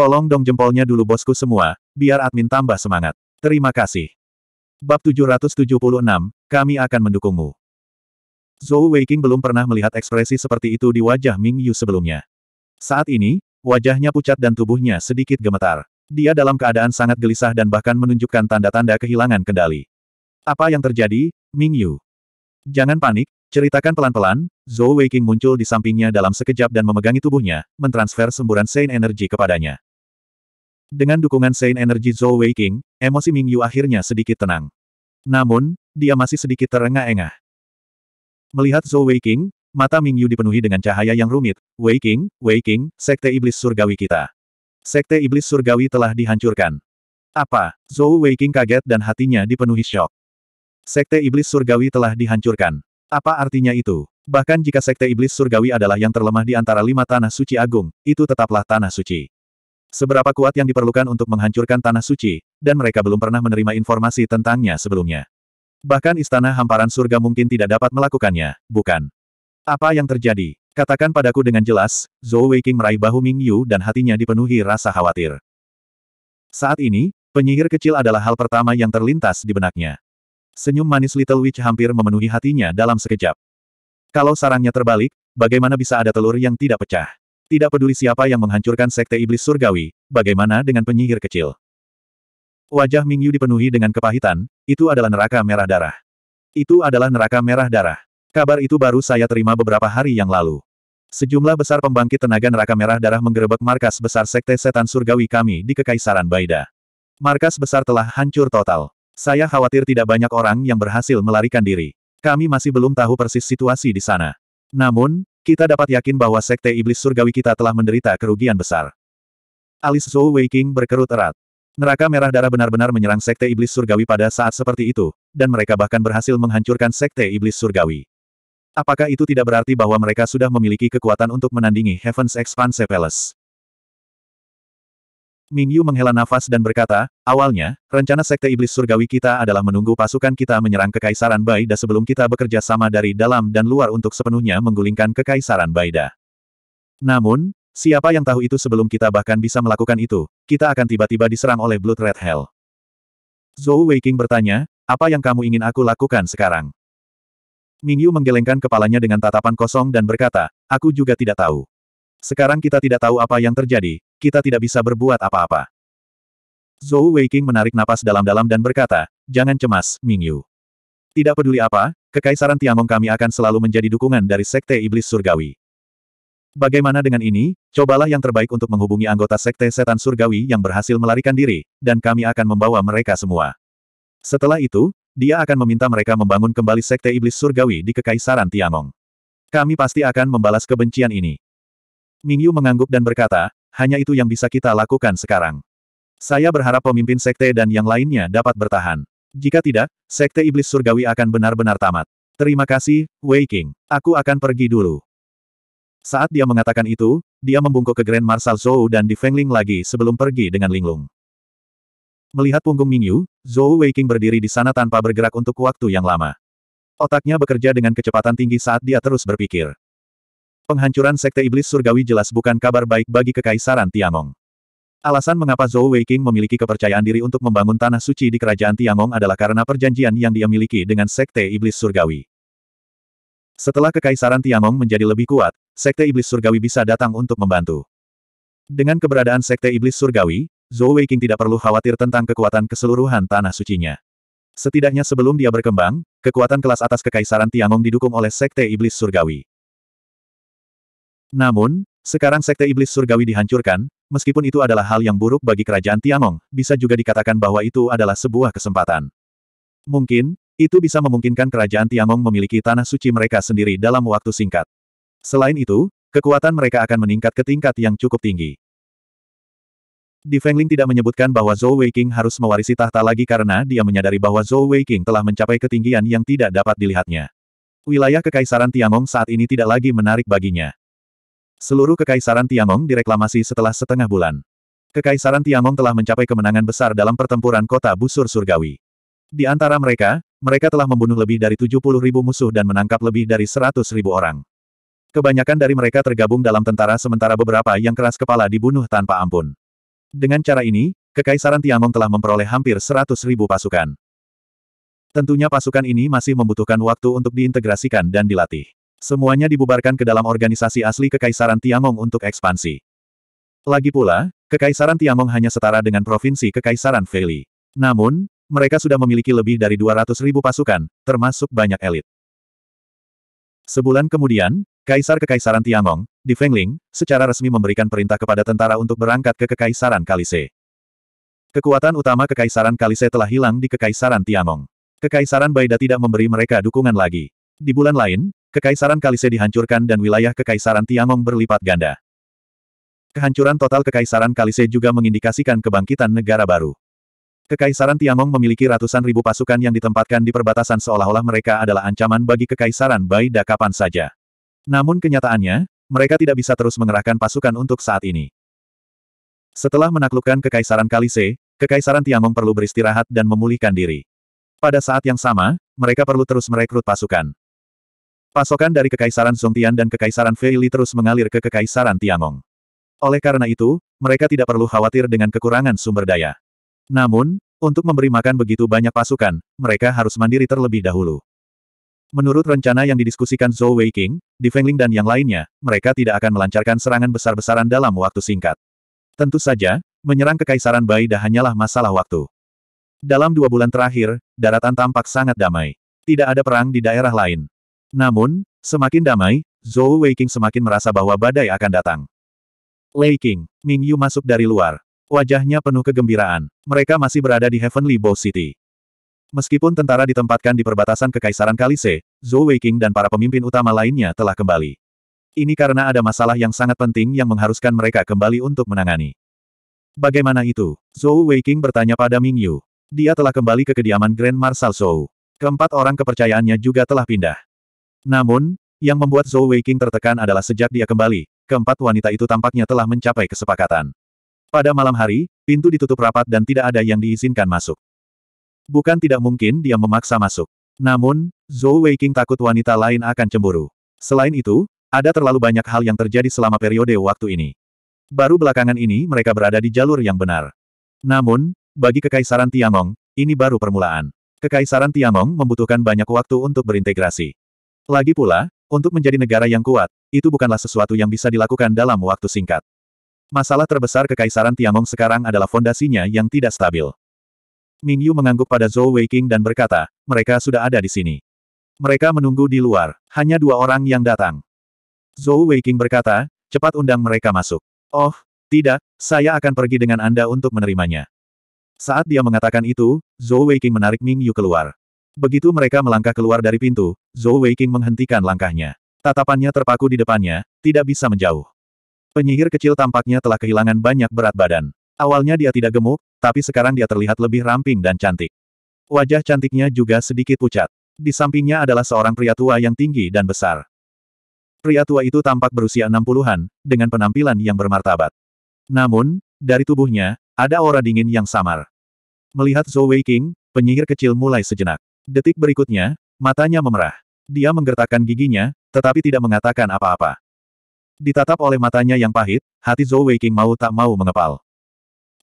Tolong dong jempolnya dulu bosku semua, biar admin tambah semangat. Terima kasih. Bab 776, kami akan mendukungmu. Zhou Weiqing belum pernah melihat ekspresi seperti itu di wajah Ming Yu sebelumnya. Saat ini, wajahnya pucat dan tubuhnya sedikit gemetar. Dia dalam keadaan sangat gelisah dan bahkan menunjukkan tanda-tanda kehilangan kendali. Apa yang terjadi, Ming Yu? Jangan panik, ceritakan pelan-pelan, Zhou Weiqing muncul di sampingnya dalam sekejap dan memegangi tubuhnya, mentransfer semburan Sein energi kepadanya. Dengan dukungan Saint Energy Zhou Wei emosi Ming Yu akhirnya sedikit tenang. Namun, dia masih sedikit terengah-engah. Melihat Zhou Wei mata Ming Yu dipenuhi dengan cahaya yang rumit. Wei King, sekte iblis surgawi kita. Sekte iblis surgawi telah dihancurkan. Apa? Zhou Wei kaget dan hatinya dipenuhi syok. Sekte iblis surgawi telah dihancurkan. Apa artinya itu? Bahkan jika sekte iblis surgawi adalah yang terlemah di antara lima tanah suci agung, itu tetaplah tanah suci. Seberapa kuat yang diperlukan untuk menghancurkan tanah suci, dan mereka belum pernah menerima informasi tentangnya sebelumnya. Bahkan istana hamparan surga mungkin tidak dapat melakukannya, bukan? Apa yang terjadi? Katakan padaku dengan jelas, Zhou Weiqing meraih bahu Ming Yu dan hatinya dipenuhi rasa khawatir. Saat ini, penyihir kecil adalah hal pertama yang terlintas di benaknya. Senyum manis Little Witch hampir memenuhi hatinya dalam sekejap. Kalau sarangnya terbalik, bagaimana bisa ada telur yang tidak pecah? Tidak peduli siapa yang menghancurkan sekte iblis surgawi, bagaimana dengan penyihir kecil? Wajah Mingyu dipenuhi dengan kepahitan, itu adalah neraka merah darah. Itu adalah neraka merah darah. Kabar itu baru saya terima beberapa hari yang lalu. Sejumlah besar pembangkit tenaga neraka merah darah menggerebek markas besar sekte setan surgawi kami di Kekaisaran Baida. Markas besar telah hancur total. Saya khawatir tidak banyak orang yang berhasil melarikan diri. Kami masih belum tahu persis situasi di sana. Namun, kita dapat yakin bahwa Sekte Iblis Surgawi kita telah menderita kerugian besar. Alis Zhou Weiqing berkerut erat. Neraka merah darah benar-benar menyerang Sekte Iblis Surgawi pada saat seperti itu, dan mereka bahkan berhasil menghancurkan Sekte Iblis Surgawi. Apakah itu tidak berarti bahwa mereka sudah memiliki kekuatan untuk menandingi Heaven's Expanse Palace? Ming menghela nafas dan berkata, awalnya, rencana Sekte Iblis Surgawi kita adalah menunggu pasukan kita menyerang Kekaisaran Baida sebelum kita bekerja sama dari dalam dan luar untuk sepenuhnya menggulingkan Kekaisaran Baida. Namun, siapa yang tahu itu sebelum kita bahkan bisa melakukan itu, kita akan tiba-tiba diserang oleh Blood Red Hell. Zhou Weiqing bertanya, apa yang kamu ingin aku lakukan sekarang? Ming menggelengkan kepalanya dengan tatapan kosong dan berkata, aku juga tidak tahu. Sekarang kita tidak tahu apa yang terjadi, kita tidak bisa berbuat apa-apa. Zhou Weiqing menarik napas dalam-dalam dan berkata, jangan cemas, Ming Yu. Tidak peduli apa, kekaisaran Tiangong kami akan selalu menjadi dukungan dari Sekte Iblis Surgawi. Bagaimana dengan ini, cobalah yang terbaik untuk menghubungi anggota Sekte Setan Surgawi yang berhasil melarikan diri, dan kami akan membawa mereka semua. Setelah itu, dia akan meminta mereka membangun kembali Sekte Iblis Surgawi di Kekaisaran Tiangong. Kami pasti akan membalas kebencian ini. Mingyu mengangguk dan berkata, hanya itu yang bisa kita lakukan sekarang. Saya berharap pemimpin sekte dan yang lainnya dapat bertahan. Jika tidak, sekte iblis surgawi akan benar-benar tamat. Terima kasih, Wei King. Aku akan pergi dulu. Saat dia mengatakan itu, dia membungkuk ke Grand Marshal Zhou dan di Fengling lagi sebelum pergi dengan linglung. Melihat punggung Mingyu, Zhou Weiking berdiri di sana tanpa bergerak untuk waktu yang lama. Otaknya bekerja dengan kecepatan tinggi saat dia terus berpikir. Penghancuran Sekte Iblis Surgawi jelas bukan kabar baik bagi Kekaisaran Tiangong. Alasan mengapa Zhou Weiqing memiliki kepercayaan diri untuk membangun tanah suci di Kerajaan Tiangong adalah karena perjanjian yang dia miliki dengan Sekte Iblis Surgawi. Setelah Kekaisaran Tiangong menjadi lebih kuat, Sekte Iblis Surgawi bisa datang untuk membantu. Dengan keberadaan Sekte Iblis Surgawi, Zhou Weiqing tidak perlu khawatir tentang kekuatan keseluruhan tanah sucinya. Setidaknya sebelum dia berkembang, kekuatan kelas atas Kekaisaran Tiangong didukung oleh Sekte Iblis Surgawi. Namun, sekarang sekte iblis surgawi dihancurkan, meskipun itu adalah hal yang buruk bagi kerajaan Tiangong, bisa juga dikatakan bahwa itu adalah sebuah kesempatan. Mungkin, itu bisa memungkinkan kerajaan Tiangong memiliki tanah suci mereka sendiri dalam waktu singkat. Selain itu, kekuatan mereka akan meningkat ke tingkat yang cukup tinggi. Di Fengling tidak menyebutkan bahwa Zhou Weiqing harus mewarisi tahta lagi karena dia menyadari bahwa Zhou Weiqing telah mencapai ketinggian yang tidak dapat dilihatnya. Wilayah Kekaisaran Tiangong saat ini tidak lagi menarik baginya. Seluruh Kekaisaran Tiangong direklamasi setelah setengah bulan. Kekaisaran Tiangong telah mencapai kemenangan besar dalam pertempuran kota busur surgawi. Di antara mereka, mereka telah membunuh lebih dari 70 ribu musuh dan menangkap lebih dari 100 ribu orang. Kebanyakan dari mereka tergabung dalam tentara sementara beberapa yang keras kepala dibunuh tanpa ampun. Dengan cara ini, Kekaisaran Tiangong telah memperoleh hampir 100 ribu pasukan. Tentunya pasukan ini masih membutuhkan waktu untuk diintegrasikan dan dilatih. Semuanya dibubarkan ke dalam organisasi asli Kekaisaran Tiangong untuk ekspansi. Lagi pula, Kekaisaran Tiangong hanya setara dengan Provinsi Kekaisaran Feli. Namun, mereka sudah memiliki lebih dari 200 ribu pasukan, termasuk banyak elit. Sebulan kemudian, Kaisar Kekaisaran Tiangong di Fengling, secara resmi memberikan perintah kepada tentara untuk berangkat ke Kekaisaran Kalise. Kekuatan utama Kekaisaran Kalise telah hilang di Kekaisaran Tiangong. Kekaisaran Baida tidak memberi mereka dukungan lagi. Di bulan lain, Kekaisaran Kalise dihancurkan dan wilayah Kekaisaran Tiangong berlipat ganda. Kehancuran total Kekaisaran Kalise juga mengindikasikan kebangkitan negara baru. Kekaisaran Tiangong memiliki ratusan ribu pasukan yang ditempatkan di perbatasan seolah-olah mereka adalah ancaman bagi Kekaisaran Bai Da kapan saja. Namun kenyataannya, mereka tidak bisa terus mengerahkan pasukan untuk saat ini. Setelah menaklukkan Kekaisaran Kalise, Kekaisaran Tiangong perlu beristirahat dan memulihkan diri. Pada saat yang sama, mereka perlu terus merekrut pasukan. Pasokan dari Kekaisaran Zongtian dan Kekaisaran Feili terus mengalir ke Kekaisaran Tiangong. Oleh karena itu, mereka tidak perlu khawatir dengan kekurangan sumber daya. Namun, untuk memberi makan begitu banyak pasukan, mereka harus mandiri terlebih dahulu. Menurut rencana yang didiskusikan Zhou Weiqing, Di Fengling dan yang lainnya, mereka tidak akan melancarkan serangan besar-besaran dalam waktu singkat. Tentu saja, menyerang Kekaisaran Bai dah hanyalah masalah waktu. Dalam dua bulan terakhir, daratan tampak sangat damai. Tidak ada perang di daerah lain. Namun, semakin damai, Zhou Weiqing semakin merasa bahwa badai akan datang. Lei King, Ming Yu masuk dari luar. Wajahnya penuh kegembiraan. Mereka masih berada di Heavenly Bow City. Meskipun tentara ditempatkan di perbatasan Kekaisaran Kalise, Zhou Weiqing dan para pemimpin utama lainnya telah kembali. Ini karena ada masalah yang sangat penting yang mengharuskan mereka kembali untuk menangani. Bagaimana itu? Zhou Weiqing bertanya pada Ming Yu. Dia telah kembali ke kediaman Grand Marshal Zhou. Keempat orang kepercayaannya juga telah pindah. Namun, yang membuat Zhou Weiqing tertekan adalah sejak dia kembali, keempat wanita itu tampaknya telah mencapai kesepakatan. Pada malam hari, pintu ditutup rapat dan tidak ada yang diizinkan masuk. Bukan tidak mungkin dia memaksa masuk. Namun, Zhou Weiqing takut wanita lain akan cemburu. Selain itu, ada terlalu banyak hal yang terjadi selama periode waktu ini. Baru belakangan ini mereka berada di jalur yang benar. Namun, bagi Kekaisaran Tiangong, ini baru permulaan. Kekaisaran Tiangong membutuhkan banyak waktu untuk berintegrasi. Lagi pula, untuk menjadi negara yang kuat, itu bukanlah sesuatu yang bisa dilakukan dalam waktu singkat. Masalah terbesar kekaisaran Tiangong sekarang adalah fondasinya yang tidak stabil. Ming Yu mengangguk pada Zhou Weiqing dan berkata, mereka sudah ada di sini. Mereka menunggu di luar, hanya dua orang yang datang. Zhou Weiqing berkata, cepat undang mereka masuk. Oh, tidak, saya akan pergi dengan Anda untuk menerimanya. Saat dia mengatakan itu, Zhou Weiqing menarik Ming Yu keluar. Begitu mereka melangkah keluar dari pintu, Zhou Weiqing menghentikan langkahnya. Tatapannya terpaku di depannya, tidak bisa menjauh. Penyihir kecil tampaknya telah kehilangan banyak berat badan. Awalnya dia tidak gemuk, tapi sekarang dia terlihat lebih ramping dan cantik. Wajah cantiknya juga sedikit pucat. Di sampingnya adalah seorang pria tua yang tinggi dan besar. Pria tua itu tampak berusia 60-an, dengan penampilan yang bermartabat. Namun, dari tubuhnya, ada aura dingin yang samar. Melihat Zhou Weiqing, penyihir kecil mulai sejenak. Detik berikutnya, matanya memerah. Dia menggertakkan giginya, tetapi tidak mengatakan apa-apa. Ditatap oleh matanya yang pahit, hati Zhou Weiqing mau tak mau mengepal.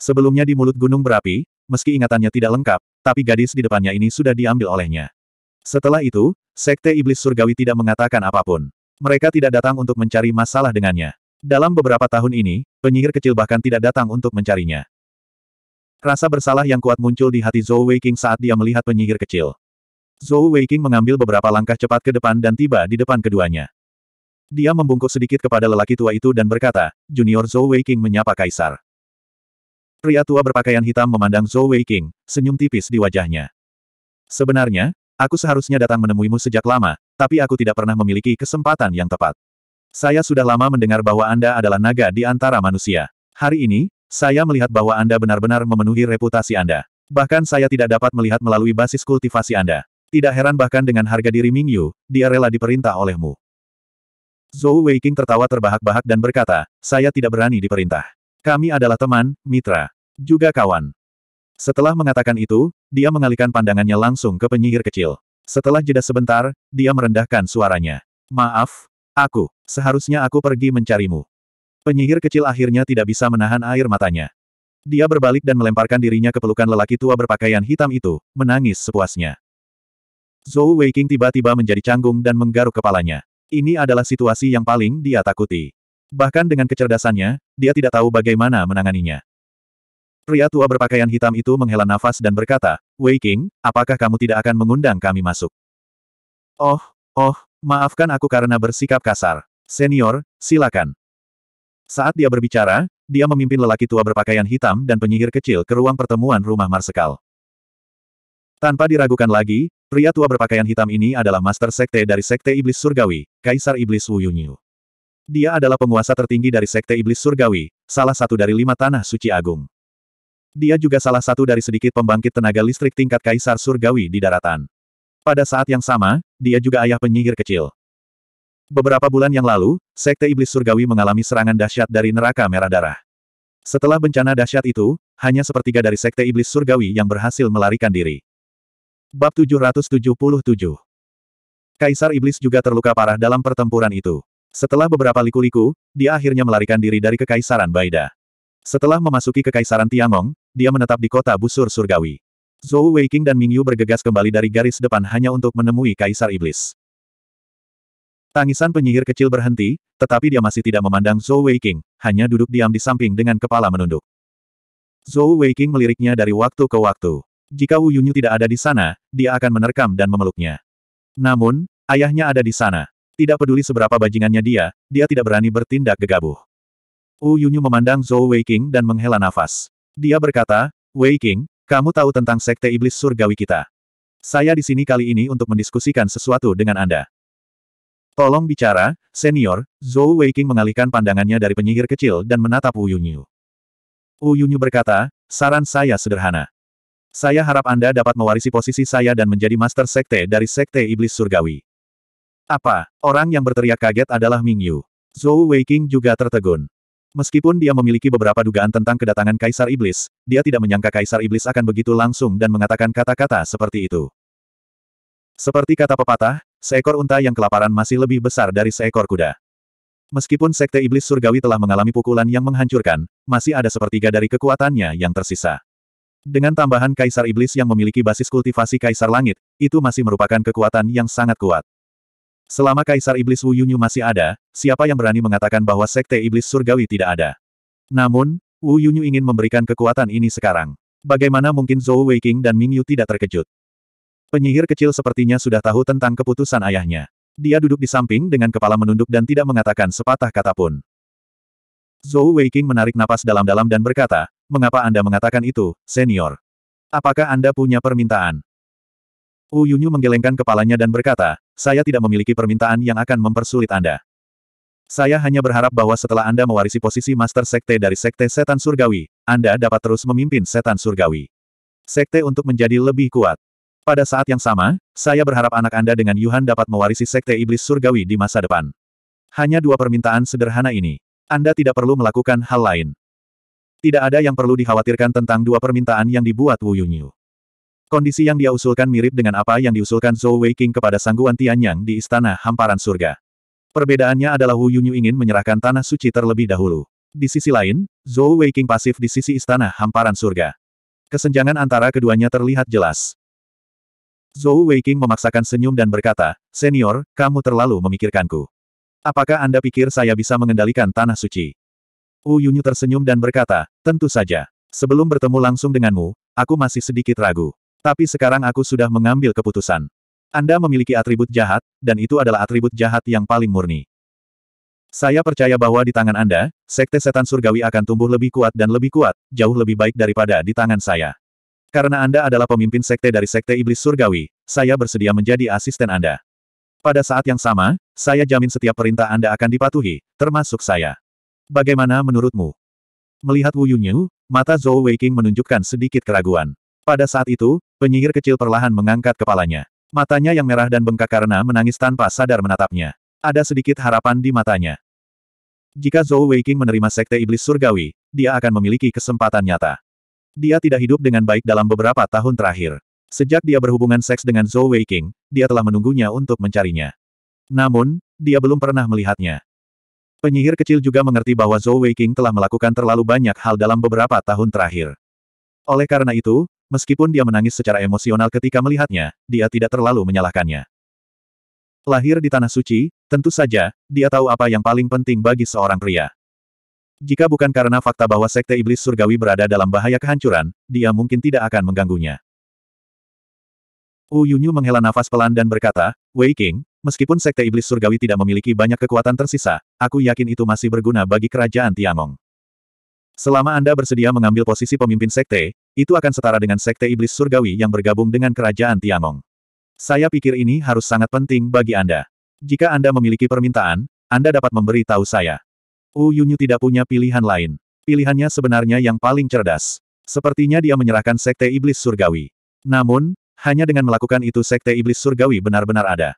Sebelumnya di mulut gunung berapi, meski ingatannya tidak lengkap, tapi gadis di depannya ini sudah diambil olehnya. Setelah itu, Sekte Iblis Surgawi tidak mengatakan apapun. Mereka tidak datang untuk mencari masalah dengannya. Dalam beberapa tahun ini, penyihir kecil bahkan tidak datang untuk mencarinya. Rasa bersalah yang kuat muncul di hati Zhou Weiqing saat dia melihat penyihir kecil. Zhou Weiqing mengambil beberapa langkah cepat ke depan dan tiba di depan keduanya. Dia membungkuk sedikit kepada lelaki tua itu dan berkata, Junior Zhou Weiqing menyapa Kaisar. Pria tua berpakaian hitam memandang Zhou Weiqing, senyum tipis di wajahnya. Sebenarnya, aku seharusnya datang menemuimu sejak lama, tapi aku tidak pernah memiliki kesempatan yang tepat. Saya sudah lama mendengar bahwa Anda adalah naga di antara manusia. Hari ini, saya melihat bahwa Anda benar-benar memenuhi reputasi Anda. Bahkan saya tidak dapat melihat melalui basis kultivasi Anda. Tidak heran bahkan dengan harga diri Ming Yu, dia rela diperintah olehmu. Zhou Weiqing tertawa terbahak-bahak dan berkata, saya tidak berani diperintah. Kami adalah teman, mitra, juga kawan. Setelah mengatakan itu, dia mengalihkan pandangannya langsung ke penyihir kecil. Setelah jeda sebentar, dia merendahkan suaranya. Maaf, aku, seharusnya aku pergi mencarimu. Penyihir kecil akhirnya tidak bisa menahan air matanya. Dia berbalik dan melemparkan dirinya ke pelukan lelaki tua berpakaian hitam itu, menangis sepuasnya. Zhou Weiqing tiba-tiba menjadi canggung dan menggaruk kepalanya. Ini adalah situasi yang paling dia takuti. Bahkan dengan kecerdasannya, dia tidak tahu bagaimana menanganinya. Pria tua berpakaian hitam itu menghela nafas dan berkata, Weiqing, apakah kamu tidak akan mengundang kami masuk? Oh, oh, maafkan aku karena bersikap kasar. Senior, silakan. Saat dia berbicara, dia memimpin lelaki tua berpakaian hitam dan penyihir kecil ke ruang pertemuan rumah Marsekal. Tanpa diragukan lagi, Pria tua berpakaian hitam ini adalah master sekte dari sekte iblis surgawi, Kaisar Iblis Wuyunyu. Dia adalah penguasa tertinggi dari sekte iblis surgawi, salah satu dari lima tanah suci agung. Dia juga salah satu dari sedikit pembangkit tenaga listrik tingkat Kaisar surgawi di daratan. Pada saat yang sama, dia juga ayah penyihir kecil. Beberapa bulan yang lalu, sekte iblis surgawi mengalami serangan dahsyat dari neraka merah darah. Setelah bencana dahsyat itu, hanya sepertiga dari sekte iblis surgawi yang berhasil melarikan diri. Bab 777 Kaisar Iblis juga terluka parah dalam pertempuran itu. Setelah beberapa liku-liku, dia akhirnya melarikan diri dari Kekaisaran Baida. Setelah memasuki Kekaisaran Tiangong, dia menetap di kota busur surgawi. Zhou Weiqing dan Mingyu bergegas kembali dari garis depan hanya untuk menemui Kaisar Iblis. Tangisan penyihir kecil berhenti, tetapi dia masih tidak memandang Zhou Weiqing, hanya duduk diam di samping dengan kepala menunduk. Zhou Weiqing meliriknya dari waktu ke waktu. Jika Wu Yunyu tidak ada di sana, dia akan menerkam dan memeluknya. Namun, ayahnya ada di sana. Tidak peduli seberapa bajingannya dia, dia tidak berani bertindak gegabah. Wu Yunyu memandang Zhou Weiqing dan menghela nafas. Dia berkata, Weiqing, kamu tahu tentang sekte iblis surgawi kita. Saya di sini kali ini untuk mendiskusikan sesuatu dengan Anda. Tolong bicara, senior, Zhou Weiqing mengalihkan pandangannya dari penyihir kecil dan menatap Wu Yunyu. Wu Yunyu berkata, saran saya sederhana. Saya harap Anda dapat mewarisi posisi saya dan menjadi master sekte dari sekte iblis surgawi. Apa? Orang yang berteriak kaget adalah Ming Yu. Zhou Weiqing juga tertegun. Meskipun dia memiliki beberapa dugaan tentang kedatangan Kaisar Iblis, dia tidak menyangka Kaisar Iblis akan begitu langsung dan mengatakan kata-kata seperti itu. Seperti kata pepatah, seekor unta yang kelaparan masih lebih besar dari seekor kuda. Meskipun Sekte Iblis Surgawi telah mengalami pukulan yang menghancurkan, masih ada sepertiga dari kekuatannya yang tersisa. Dengan tambahan Kaisar Iblis yang memiliki basis kultivasi Kaisar Langit, itu masih merupakan kekuatan yang sangat kuat. Selama Kaisar Iblis Wu Yunyu masih ada, siapa yang berani mengatakan bahwa Sekte Iblis Surgawi tidak ada? Namun, Wu Yunyu ingin memberikan kekuatan ini sekarang. Bagaimana mungkin Zhou Weiqing dan Ming Yu tidak terkejut? Penyihir kecil sepertinya sudah tahu tentang keputusan ayahnya. Dia duduk di samping dengan kepala menunduk dan tidak mengatakan sepatah kata pun. Zhou Weiqing menarik napas dalam-dalam dan berkata, mengapa Anda mengatakan itu, senior? Apakah Anda punya permintaan? Wu Yunyu menggelengkan kepalanya dan berkata, saya tidak memiliki permintaan yang akan mempersulit Anda. Saya hanya berharap bahwa setelah Anda mewarisi posisi Master Sekte dari Sekte Setan Surgawi, Anda dapat terus memimpin Setan Surgawi. Sekte untuk menjadi lebih kuat. Pada saat yang sama, saya berharap anak Anda dengan Yuhan dapat mewarisi Sekte Iblis Surgawi di masa depan. Hanya dua permintaan sederhana ini. Anda tidak perlu melakukan hal lain. Tidak ada yang perlu dikhawatirkan tentang dua permintaan yang dibuat Wu Yunyu. Kondisi yang dia usulkan mirip dengan apa yang diusulkan Zhou Weiqing kepada Sangguan Tianyang di Istana Hamparan Surga. Perbedaannya adalah Wu Yunyu ingin menyerahkan Tanah Suci terlebih dahulu. Di sisi lain, Zhou Weiqing pasif di sisi Istana Hamparan Surga. Kesenjangan antara keduanya terlihat jelas. Zhou Weiqing memaksakan senyum dan berkata, Senior, kamu terlalu memikirkanku. Apakah Anda pikir saya bisa mengendalikan Tanah Suci? Yunyu tersenyum dan berkata, tentu saja. Sebelum bertemu langsung denganmu, aku masih sedikit ragu. Tapi sekarang aku sudah mengambil keputusan. Anda memiliki atribut jahat, dan itu adalah atribut jahat yang paling murni. Saya percaya bahwa di tangan Anda, sekte setan surgawi akan tumbuh lebih kuat dan lebih kuat, jauh lebih baik daripada di tangan saya. Karena Anda adalah pemimpin sekte dari sekte iblis surgawi, saya bersedia menjadi asisten Anda. Pada saat yang sama, saya jamin setiap perintah Anda akan dipatuhi, termasuk saya. Bagaimana menurutmu? Melihat Wu Yunyu, mata Zhou Weiqing menunjukkan sedikit keraguan. Pada saat itu, penyihir kecil perlahan mengangkat kepalanya. Matanya yang merah dan bengkak karena menangis tanpa sadar menatapnya. Ada sedikit harapan di matanya. Jika Zhou Weiqing menerima Sekte Iblis Surgawi, dia akan memiliki kesempatan nyata. Dia tidak hidup dengan baik dalam beberapa tahun terakhir. Sejak dia berhubungan seks dengan Zhou Weiqing, dia telah menunggunya untuk mencarinya. Namun, dia belum pernah melihatnya. Penyihir kecil juga mengerti bahwa Zhou Weiqing telah melakukan terlalu banyak hal dalam beberapa tahun terakhir. Oleh karena itu, meskipun dia menangis secara emosional ketika melihatnya, dia tidak terlalu menyalahkannya. Lahir di Tanah Suci, tentu saja, dia tahu apa yang paling penting bagi seorang pria. Jika bukan karena fakta bahwa Sekte Iblis Surgawi berada dalam bahaya kehancuran, dia mungkin tidak akan mengganggunya. Wu Yunyu menghela nafas pelan dan berkata, Wei King, Meskipun Sekte Iblis Surgawi tidak memiliki banyak kekuatan tersisa, aku yakin itu masih berguna bagi kerajaan Tiangong. Selama Anda bersedia mengambil posisi pemimpin Sekte, itu akan setara dengan Sekte Iblis Surgawi yang bergabung dengan kerajaan Tiangong. Saya pikir ini harus sangat penting bagi Anda. Jika Anda memiliki permintaan, Anda dapat memberi tahu saya. Wu Yunyu tidak punya pilihan lain. Pilihannya sebenarnya yang paling cerdas. Sepertinya dia menyerahkan Sekte Iblis Surgawi. Namun, hanya dengan melakukan itu Sekte Iblis Surgawi benar-benar ada.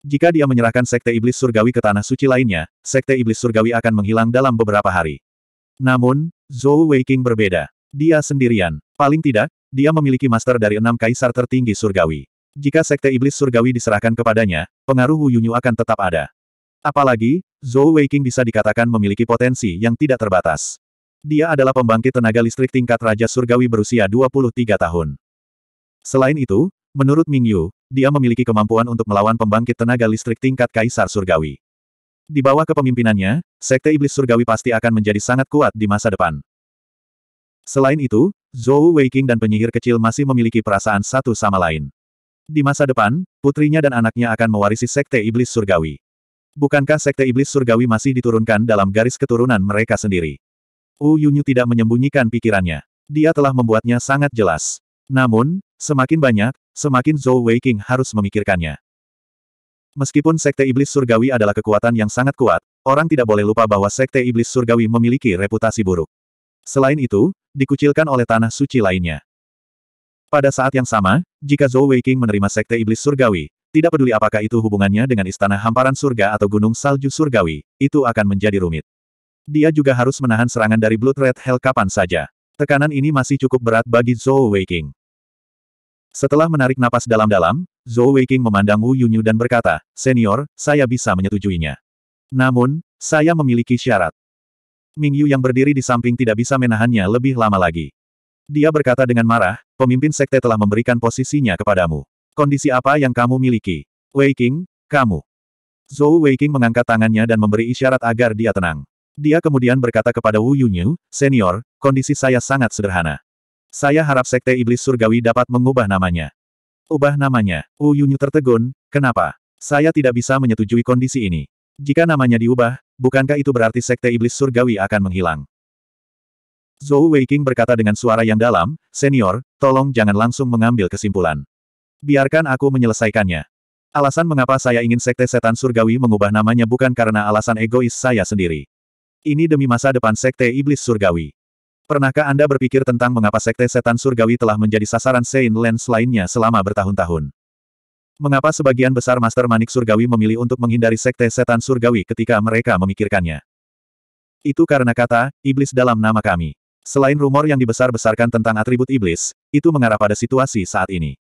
Jika dia menyerahkan Sekte Iblis Surgawi ke tanah suci lainnya, Sekte Iblis Surgawi akan menghilang dalam beberapa hari. Namun, Zhou Weiking berbeda. Dia sendirian. Paling tidak, dia memiliki master dari enam kaisar tertinggi surgawi. Jika Sekte Iblis Surgawi diserahkan kepadanya, pengaruh Hu Yunyu akan tetap ada. Apalagi, Zhou Weiking bisa dikatakan memiliki potensi yang tidak terbatas. Dia adalah pembangkit tenaga listrik tingkat Raja Surgawi berusia 23 tahun. Selain itu, Menurut Ming Yu, dia memiliki kemampuan untuk melawan pembangkit tenaga listrik tingkat Kaisar Surgawi. Di bawah kepemimpinannya, Sekte Iblis Surgawi pasti akan menjadi sangat kuat di masa depan. Selain itu, Zhou Weiking dan penyihir kecil masih memiliki perasaan satu sama lain. Di masa depan, putrinya dan anaknya akan mewarisi Sekte Iblis Surgawi. Bukankah Sekte Iblis Surgawi masih diturunkan dalam garis keturunan mereka sendiri? Wu Yunyu tidak menyembunyikan pikirannya. Dia telah membuatnya sangat jelas. Namun, semakin banyak, semakin Zhou Weiqing harus memikirkannya. Meskipun Sekte Iblis Surgawi adalah kekuatan yang sangat kuat, orang tidak boleh lupa bahwa Sekte Iblis Surgawi memiliki reputasi buruk. Selain itu, dikucilkan oleh tanah suci lainnya. Pada saat yang sama, jika Zhou Weiqing menerima Sekte Iblis Surgawi, tidak peduli apakah itu hubungannya dengan Istana Hamparan Surga atau Gunung Salju Surgawi, itu akan menjadi rumit. Dia juga harus menahan serangan dari Blood Red Hell kapan saja. Tekanan ini masih cukup berat bagi Zhou Weiqing. Setelah menarik napas dalam-dalam, Zhou Weiqing memandang Wu Yunyu dan berkata, Senior, saya bisa menyetujuinya. Namun, saya memiliki syarat. Ming Yu yang berdiri di samping tidak bisa menahannya lebih lama lagi. Dia berkata dengan marah, pemimpin sekte telah memberikan posisinya kepadamu. Kondisi apa yang kamu miliki? Weiqing, kamu. Zhou Weiqing mengangkat tangannya dan memberi isyarat agar dia tenang. Dia kemudian berkata kepada Wu Yunyu, Senior, kondisi saya sangat sederhana. Saya harap Sekte Iblis Surgawi dapat mengubah namanya. Ubah namanya. Wu Yunyu tertegun, kenapa? Saya tidak bisa menyetujui kondisi ini. Jika namanya diubah, bukankah itu berarti Sekte Iblis Surgawi akan menghilang? Zhou Weiking berkata dengan suara yang dalam, Senior, tolong jangan langsung mengambil kesimpulan. Biarkan aku menyelesaikannya. Alasan mengapa saya ingin Sekte Setan Surgawi mengubah namanya bukan karena alasan egois saya sendiri. Ini demi masa depan Sekte Iblis Surgawi. Pernahkah Anda berpikir tentang mengapa sekte setan surgawi telah menjadi sasaran Saint Lens lainnya selama bertahun-tahun? Mengapa sebagian besar Master Manik surgawi memilih untuk menghindari sekte setan surgawi ketika mereka memikirkannya? Itu karena kata, iblis dalam nama kami. Selain rumor yang dibesar-besarkan tentang atribut iblis, itu mengarah pada situasi saat ini.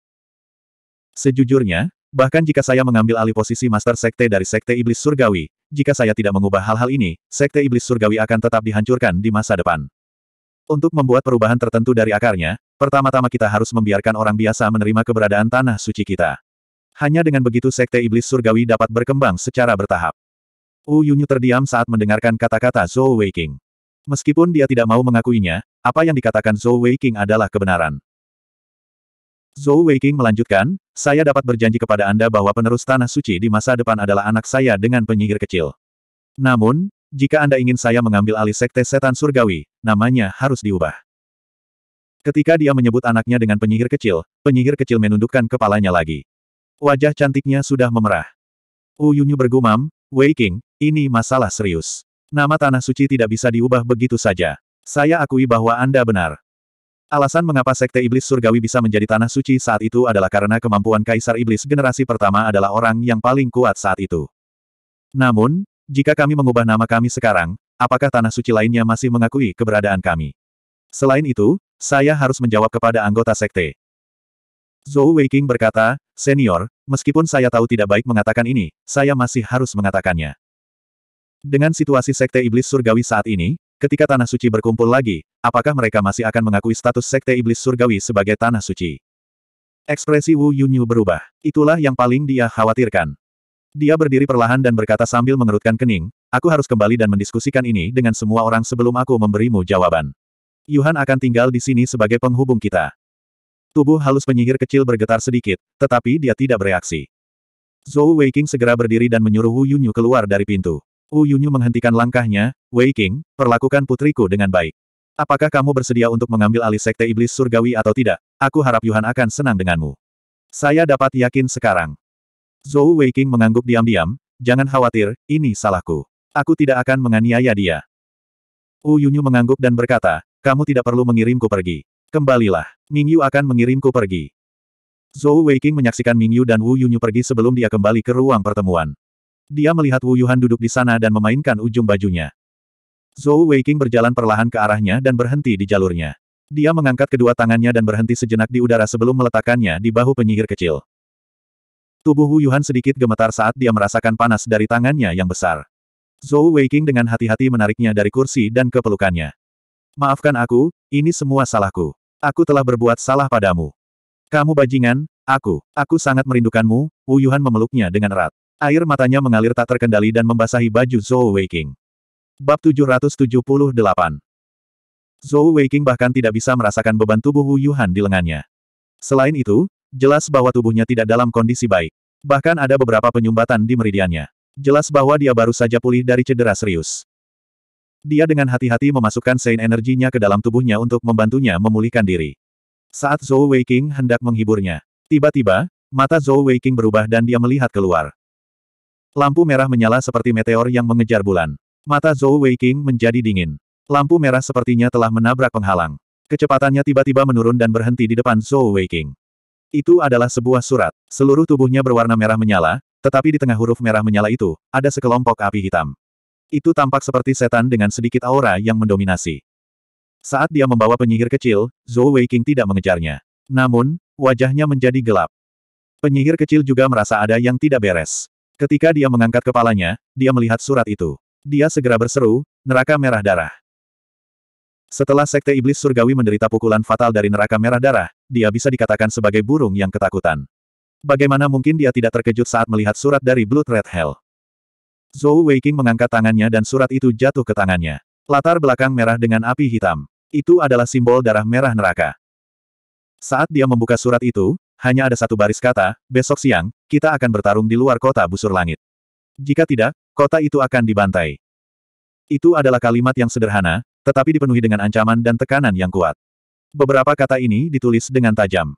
Sejujurnya, bahkan jika saya mengambil alih posisi Master Sekte dari Sekte Iblis Surgawi, jika saya tidak mengubah hal-hal ini, Sekte Iblis Surgawi akan tetap dihancurkan di masa depan. Untuk membuat perubahan tertentu dari akarnya, pertama-tama kita harus membiarkan orang biasa menerima keberadaan tanah suci kita. Hanya dengan begitu sekte iblis surgawi dapat berkembang secara bertahap. Wu Yunyu terdiam saat mendengarkan kata-kata Zhou Weiqing. Meskipun dia tidak mau mengakuinya, apa yang dikatakan Zhou Weiqing adalah kebenaran. Zhou Weiqing melanjutkan, saya dapat berjanji kepada Anda bahwa penerus tanah suci di masa depan adalah anak saya dengan penyihir kecil. Namun, jika Anda ingin saya mengambil alih sekte setan surgawi, namanya harus diubah. Ketika dia menyebut anaknya dengan penyihir kecil, penyihir kecil menundukkan kepalanya lagi. Wajah cantiknya sudah memerah. Yunyu bergumam, Wei King, ini masalah serius. Nama Tanah Suci tidak bisa diubah begitu saja. Saya akui bahwa Anda benar. Alasan mengapa Sekte Iblis Surgawi bisa menjadi Tanah Suci saat itu adalah karena kemampuan Kaisar Iblis generasi pertama adalah orang yang paling kuat saat itu. Namun, jika kami mengubah nama kami sekarang, apakah tanah suci lainnya masih mengakui keberadaan kami? Selain itu, saya harus menjawab kepada anggota sekte. Zhou Weiqing berkata, Senior, meskipun saya tahu tidak baik mengatakan ini, saya masih harus mengatakannya. Dengan situasi sekte iblis surgawi saat ini, ketika tanah suci berkumpul lagi, apakah mereka masih akan mengakui status sekte iblis surgawi sebagai tanah suci? Ekspresi Wu Yunyu berubah. Itulah yang paling dia khawatirkan. Dia berdiri perlahan dan berkata sambil mengerutkan kening, aku harus kembali dan mendiskusikan ini dengan semua orang sebelum aku memberimu jawaban. Yuhan akan tinggal di sini sebagai penghubung kita. Tubuh halus penyihir kecil bergetar sedikit, tetapi dia tidak bereaksi. Zhou Weiqing segera berdiri dan menyuruh Wu Yunyu keluar dari pintu. Wu Yunyu menghentikan langkahnya, Weiqing, perlakukan putriku dengan baik. Apakah kamu bersedia untuk mengambil alih sekte iblis surgawi atau tidak? Aku harap Yuhan akan senang denganmu. Saya dapat yakin sekarang. Zhou Weiqing mengangguk diam-diam, jangan khawatir, ini salahku. Aku tidak akan menganiaya dia. Wu Yunyu mengangguk dan berkata, kamu tidak perlu mengirimku pergi. Kembalilah, Mingyu akan mengirimku pergi. Zhou Weiqing menyaksikan Mingyu dan Wu Yunyu pergi sebelum dia kembali ke ruang pertemuan. Dia melihat Wu Yuhan duduk di sana dan memainkan ujung bajunya. Zhou Weiqing berjalan perlahan ke arahnya dan berhenti di jalurnya. Dia mengangkat kedua tangannya dan berhenti sejenak di udara sebelum meletakkannya di bahu penyihir kecil. Tubuh Wu Yuhan sedikit gemetar saat dia merasakan panas dari tangannya yang besar. Zhou Weiqing dengan hati-hati menariknya dari kursi dan kepelukannya. Maafkan aku, ini semua salahku. Aku telah berbuat salah padamu. Kamu bajingan, aku, aku sangat merindukanmu, Wu Yuhan memeluknya dengan erat. Air matanya mengalir tak terkendali dan membasahi baju Zhou Weiqing. Bab 778 Zhou Weiqing bahkan tidak bisa merasakan beban tubuh Wu Yuhan di lengannya. Selain itu, Jelas bahwa tubuhnya tidak dalam kondisi baik. Bahkan ada beberapa penyumbatan di meridiannya. Jelas bahwa dia baru saja pulih dari cedera serius. Dia dengan hati-hati memasukkan sein energinya ke dalam tubuhnya untuk membantunya memulihkan diri. Saat Zhou Weiqing hendak menghiburnya, tiba-tiba, mata Zhou Weiqing berubah dan dia melihat keluar. Lampu merah menyala seperti meteor yang mengejar bulan. Mata Zhou Weiqing menjadi dingin. Lampu merah sepertinya telah menabrak penghalang. Kecepatannya tiba-tiba menurun dan berhenti di depan Zhou Weiqing. Itu adalah sebuah surat. Seluruh tubuhnya berwarna merah menyala, tetapi di tengah huruf merah menyala itu, ada sekelompok api hitam. Itu tampak seperti setan dengan sedikit aura yang mendominasi. Saat dia membawa penyihir kecil, Zhou Weiqing tidak mengejarnya. Namun, wajahnya menjadi gelap. Penyihir kecil juga merasa ada yang tidak beres. Ketika dia mengangkat kepalanya, dia melihat surat itu. Dia segera berseru, neraka merah darah. Setelah Sekte Iblis Surgawi menderita pukulan fatal dari neraka merah darah, dia bisa dikatakan sebagai burung yang ketakutan. Bagaimana mungkin dia tidak terkejut saat melihat surat dari Blood Red Hell? Zhou Weiqing mengangkat tangannya dan surat itu jatuh ke tangannya. Latar belakang merah dengan api hitam. Itu adalah simbol darah merah neraka. Saat dia membuka surat itu, hanya ada satu baris kata, besok siang, kita akan bertarung di luar kota busur langit. Jika tidak, kota itu akan dibantai. Itu adalah kalimat yang sederhana, tetapi dipenuhi dengan ancaman dan tekanan yang kuat. Beberapa kata ini ditulis dengan tajam.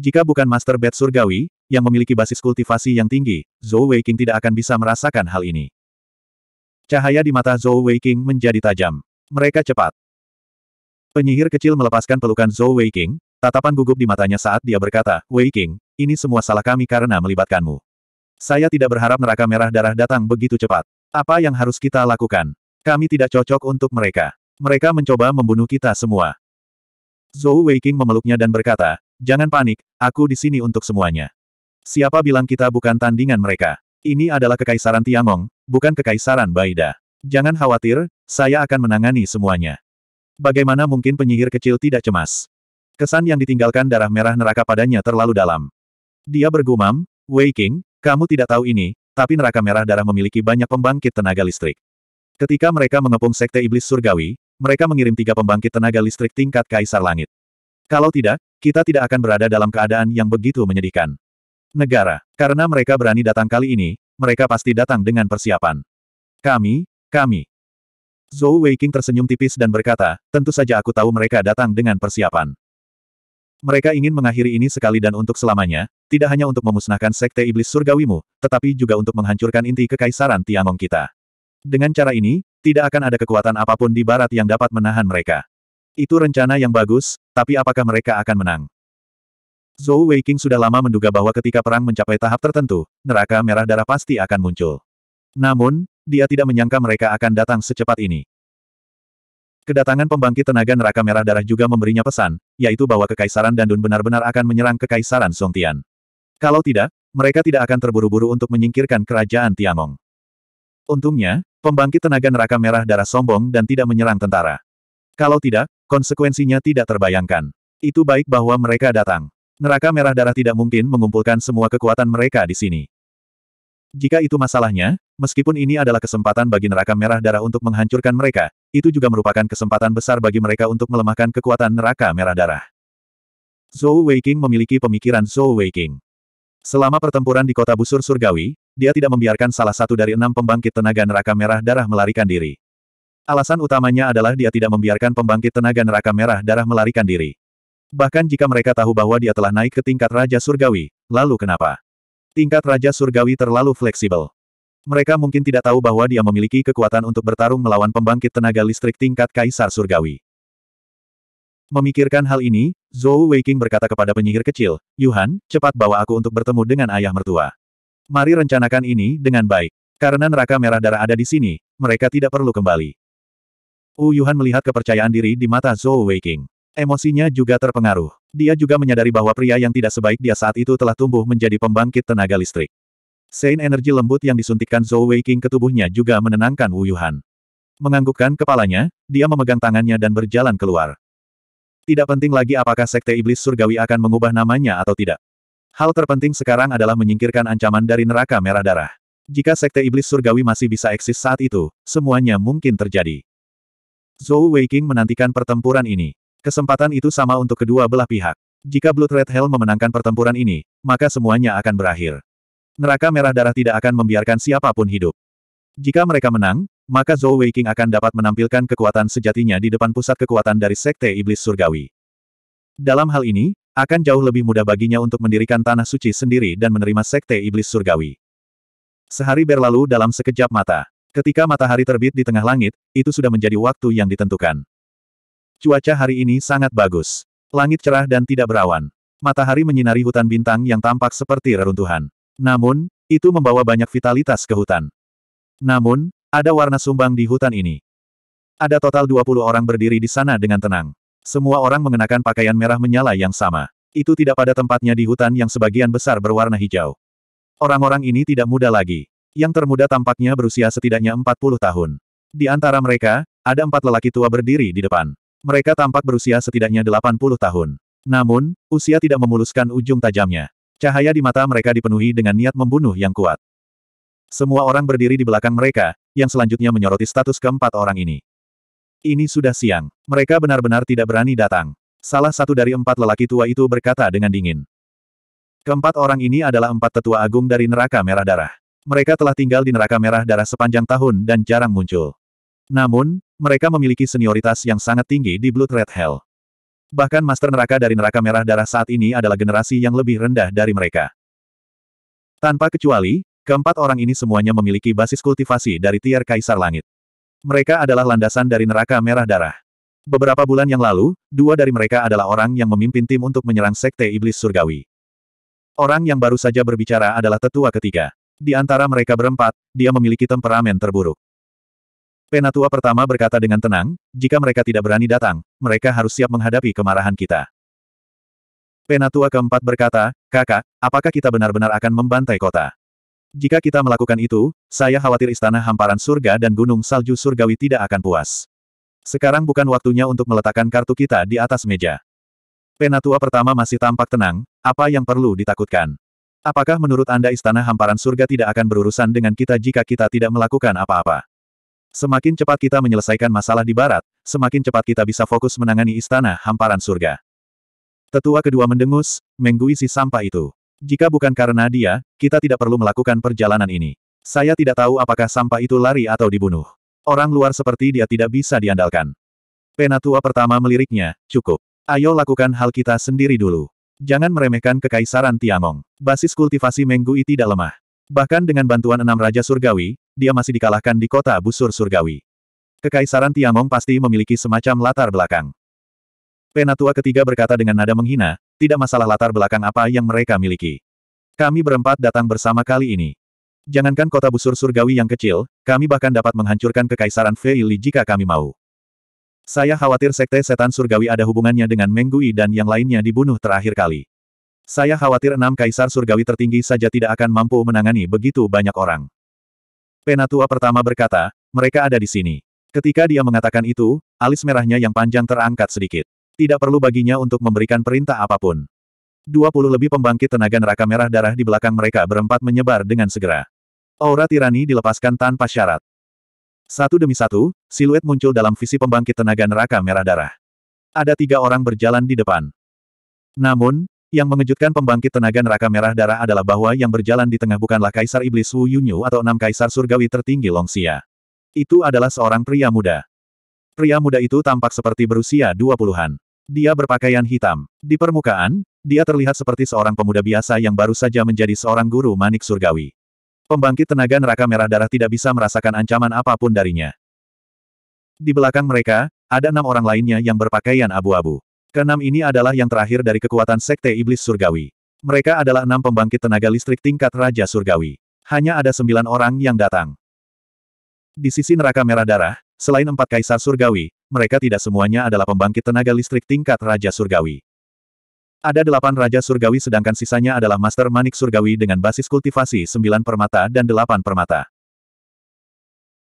Jika bukan Master Bed Surgawi, yang memiliki basis kultivasi yang tinggi, Zhou Weiqing tidak akan bisa merasakan hal ini. Cahaya di mata Zhou Weiqing menjadi tajam. Mereka cepat. Penyihir kecil melepaskan pelukan Zhou Weiqing, tatapan gugup di matanya saat dia berkata, Weiqing, ini semua salah kami karena melibatkanmu. Saya tidak berharap neraka merah darah datang begitu cepat. Apa yang harus kita lakukan? Kami tidak cocok untuk mereka. Mereka mencoba membunuh kita semua. Zhou Weiqing memeluknya dan berkata, Jangan panik, aku di sini untuk semuanya. Siapa bilang kita bukan tandingan mereka? Ini adalah kekaisaran Tiangong, bukan kekaisaran Baida. Jangan khawatir, saya akan menangani semuanya. Bagaimana mungkin penyihir kecil tidak cemas? Kesan yang ditinggalkan darah merah neraka padanya terlalu dalam. Dia bergumam, Weiqing, kamu tidak tahu ini, tapi neraka merah darah memiliki banyak pembangkit tenaga listrik. Ketika mereka mengepung Sekte Iblis Surgawi, mereka mengirim tiga pembangkit tenaga listrik tingkat Kaisar Langit. Kalau tidak, kita tidak akan berada dalam keadaan yang begitu menyedihkan. Negara, karena mereka berani datang kali ini, mereka pasti datang dengan persiapan. Kami, kami. Zhou Weiqing tersenyum tipis dan berkata, tentu saja aku tahu mereka datang dengan persiapan. Mereka ingin mengakhiri ini sekali dan untuk selamanya, tidak hanya untuk memusnahkan Sekte Iblis Surgawimu, tetapi juga untuk menghancurkan inti kekaisaran Tiangong kita. Dengan cara ini, tidak akan ada kekuatan apapun di barat yang dapat menahan mereka. Itu rencana yang bagus, tapi apakah mereka akan menang? Zhou Weiqing sudah lama menduga bahwa ketika perang mencapai tahap tertentu, neraka merah darah pasti akan muncul. Namun, dia tidak menyangka mereka akan datang secepat ini. Kedatangan pembangkit tenaga neraka merah darah juga memberinya pesan, yaitu bahwa Kekaisaran Dandun benar-benar akan menyerang Kekaisaran Song Tian. Kalau tidak, mereka tidak akan terburu-buru untuk menyingkirkan kerajaan Tianong. Untungnya, pembangkit tenaga neraka merah darah sombong dan tidak menyerang tentara. Kalau tidak, konsekuensinya tidak terbayangkan. Itu baik bahwa mereka datang. Neraka merah darah tidak mungkin mengumpulkan semua kekuatan mereka di sini. Jika itu masalahnya, meskipun ini adalah kesempatan bagi neraka merah darah untuk menghancurkan mereka, itu juga merupakan kesempatan besar bagi mereka untuk melemahkan kekuatan neraka merah darah. Zhou Weiking memiliki pemikiran Zhou Weiking. Selama pertempuran di kota busur surgawi, dia tidak membiarkan salah satu dari enam pembangkit tenaga neraka merah darah melarikan diri. Alasan utamanya adalah dia tidak membiarkan pembangkit tenaga neraka merah darah melarikan diri. Bahkan jika mereka tahu bahwa dia telah naik ke tingkat Raja Surgawi, lalu kenapa? Tingkat Raja Surgawi terlalu fleksibel. Mereka mungkin tidak tahu bahwa dia memiliki kekuatan untuk bertarung melawan pembangkit tenaga listrik tingkat Kaisar Surgawi. Memikirkan hal ini, Zhou Weiqing berkata kepada penyihir kecil, Yuhan, cepat bawa aku untuk bertemu dengan ayah mertua. Mari rencanakan ini dengan baik. Karena neraka merah darah ada di sini, mereka tidak perlu kembali. Wu Yuhan melihat kepercayaan diri di mata Zhou Weiqing. Emosinya juga terpengaruh. Dia juga menyadari bahwa pria yang tidak sebaik dia saat itu telah tumbuh menjadi pembangkit tenaga listrik. Sein energi lembut yang disuntikkan Zhou Weiqing ke tubuhnya juga menenangkan Wu Yuhan. Menganggukkan kepalanya, dia memegang tangannya dan berjalan keluar. Tidak penting lagi apakah Sekte Iblis Surgawi akan mengubah namanya atau tidak. Hal terpenting sekarang adalah menyingkirkan ancaman dari neraka merah darah. Jika sekte iblis surgawi masih bisa eksis saat itu, semuanya mungkin terjadi. Zhou Weiqing menantikan pertempuran ini. Kesempatan itu sama untuk kedua belah pihak. Jika Blood Red Hell memenangkan pertempuran ini, maka semuanya akan berakhir. Neraka Merah Darah tidak akan membiarkan siapapun hidup. Jika mereka menang, maka Zhou Weiqing akan dapat menampilkan kekuatan sejatinya di depan pusat kekuatan dari Sekte Iblis Surgawi. Dalam hal ini, akan jauh lebih mudah baginya untuk mendirikan tanah suci sendiri dan menerima sekte iblis surgawi. Sehari berlalu dalam sekejap mata. Ketika matahari terbit di tengah langit, itu sudah menjadi waktu yang ditentukan. Cuaca hari ini sangat bagus. Langit cerah dan tidak berawan. Matahari menyinari hutan bintang yang tampak seperti reruntuhan. Namun, itu membawa banyak vitalitas ke hutan. Namun, ada warna sumbang di hutan ini. Ada total 20 orang berdiri di sana dengan tenang. Semua orang mengenakan pakaian merah menyala yang sama. Itu tidak pada tempatnya di hutan yang sebagian besar berwarna hijau. Orang-orang ini tidak muda lagi. Yang termuda tampaknya berusia setidaknya 40 tahun. Di antara mereka, ada empat lelaki tua berdiri di depan. Mereka tampak berusia setidaknya 80 tahun. Namun, usia tidak memuluskan ujung tajamnya. Cahaya di mata mereka dipenuhi dengan niat membunuh yang kuat. Semua orang berdiri di belakang mereka, yang selanjutnya menyoroti status keempat orang ini. Ini sudah siang. Mereka benar-benar tidak berani datang. Salah satu dari empat lelaki tua itu berkata dengan dingin. Keempat orang ini adalah empat tetua agung dari neraka merah darah. Mereka telah tinggal di neraka merah darah sepanjang tahun dan jarang muncul. Namun, mereka memiliki senioritas yang sangat tinggi di Blood Red Hell. Bahkan Master Neraka dari neraka merah darah saat ini adalah generasi yang lebih rendah dari mereka. Tanpa kecuali, keempat orang ini semuanya memiliki basis kultivasi dari tier Kaisar Langit. Mereka adalah landasan dari neraka merah darah. Beberapa bulan yang lalu, dua dari mereka adalah orang yang memimpin tim untuk menyerang Sekte Iblis Surgawi. Orang yang baru saja berbicara adalah tetua ketiga. Di antara mereka berempat, dia memiliki temperamen terburuk. Penatua pertama berkata dengan tenang, jika mereka tidak berani datang, mereka harus siap menghadapi kemarahan kita. Penatua keempat berkata, kakak, apakah kita benar-benar akan membantai kota? Jika kita melakukan itu, saya khawatir istana hamparan surga dan gunung salju surgawi tidak akan puas. Sekarang bukan waktunya untuk meletakkan kartu kita di atas meja. Penatua pertama masih tampak tenang, apa yang perlu ditakutkan? Apakah menurut Anda istana hamparan surga tidak akan berurusan dengan kita jika kita tidak melakukan apa-apa? Semakin cepat kita menyelesaikan masalah di barat, semakin cepat kita bisa fokus menangani istana hamparan surga. Tetua kedua mendengus, mengguisi sampah itu. Jika bukan karena dia, kita tidak perlu melakukan perjalanan ini. Saya tidak tahu apakah sampah itu lari atau dibunuh. Orang luar seperti dia tidak bisa diandalkan. Penatua pertama meliriknya, cukup. Ayo lakukan hal kita sendiri dulu. Jangan meremehkan kekaisaran Tiamong. Basis kultivasi Menggui tidak lemah. Bahkan dengan bantuan enam Raja Surgawi, dia masih dikalahkan di kota busur Surgawi. Kekaisaran Tiamong pasti memiliki semacam latar belakang. Penatua ketiga berkata dengan nada menghina, tidak masalah latar belakang apa yang mereka miliki. Kami berempat datang bersama kali ini. Jangankan kota busur surgawi yang kecil, kami bahkan dapat menghancurkan kekaisaran Feili jika kami mau. Saya khawatir sekte setan surgawi ada hubungannya dengan Menggui dan yang lainnya dibunuh terakhir kali. Saya khawatir enam kaisar surgawi tertinggi saja tidak akan mampu menangani begitu banyak orang. Penatua pertama berkata, mereka ada di sini. Ketika dia mengatakan itu, alis merahnya yang panjang terangkat sedikit. Tidak perlu baginya untuk memberikan perintah apapun. 20 lebih pembangkit tenaga neraka merah darah di belakang mereka berempat menyebar dengan segera. Aura tirani dilepaskan tanpa syarat. Satu demi satu, siluet muncul dalam visi pembangkit tenaga neraka merah darah. Ada tiga orang berjalan di depan. Namun, yang mengejutkan pembangkit tenaga neraka merah darah adalah bahwa yang berjalan di tengah bukanlah Kaisar Iblis Wu Yunyu atau enam Kaisar Surgawi tertinggi Longxia. Itu adalah seorang pria muda. Pria muda itu tampak seperti berusia dua puluhan. Dia berpakaian hitam. Di permukaan, dia terlihat seperti seorang pemuda biasa yang baru saja menjadi seorang guru manik surgawi. Pembangkit tenaga neraka merah darah tidak bisa merasakan ancaman apapun darinya. Di belakang mereka, ada enam orang lainnya yang berpakaian abu-abu. Keenam ini adalah yang terakhir dari kekuatan Sekte Iblis Surgawi. Mereka adalah enam pembangkit tenaga listrik tingkat Raja Surgawi. Hanya ada sembilan orang yang datang. Di sisi neraka merah darah, selain empat kaisar surgawi, mereka tidak semuanya adalah pembangkit tenaga listrik tingkat Raja Surgawi. Ada delapan Raja Surgawi sedangkan sisanya adalah Master Manik Surgawi dengan basis kultivasi sembilan permata dan delapan permata.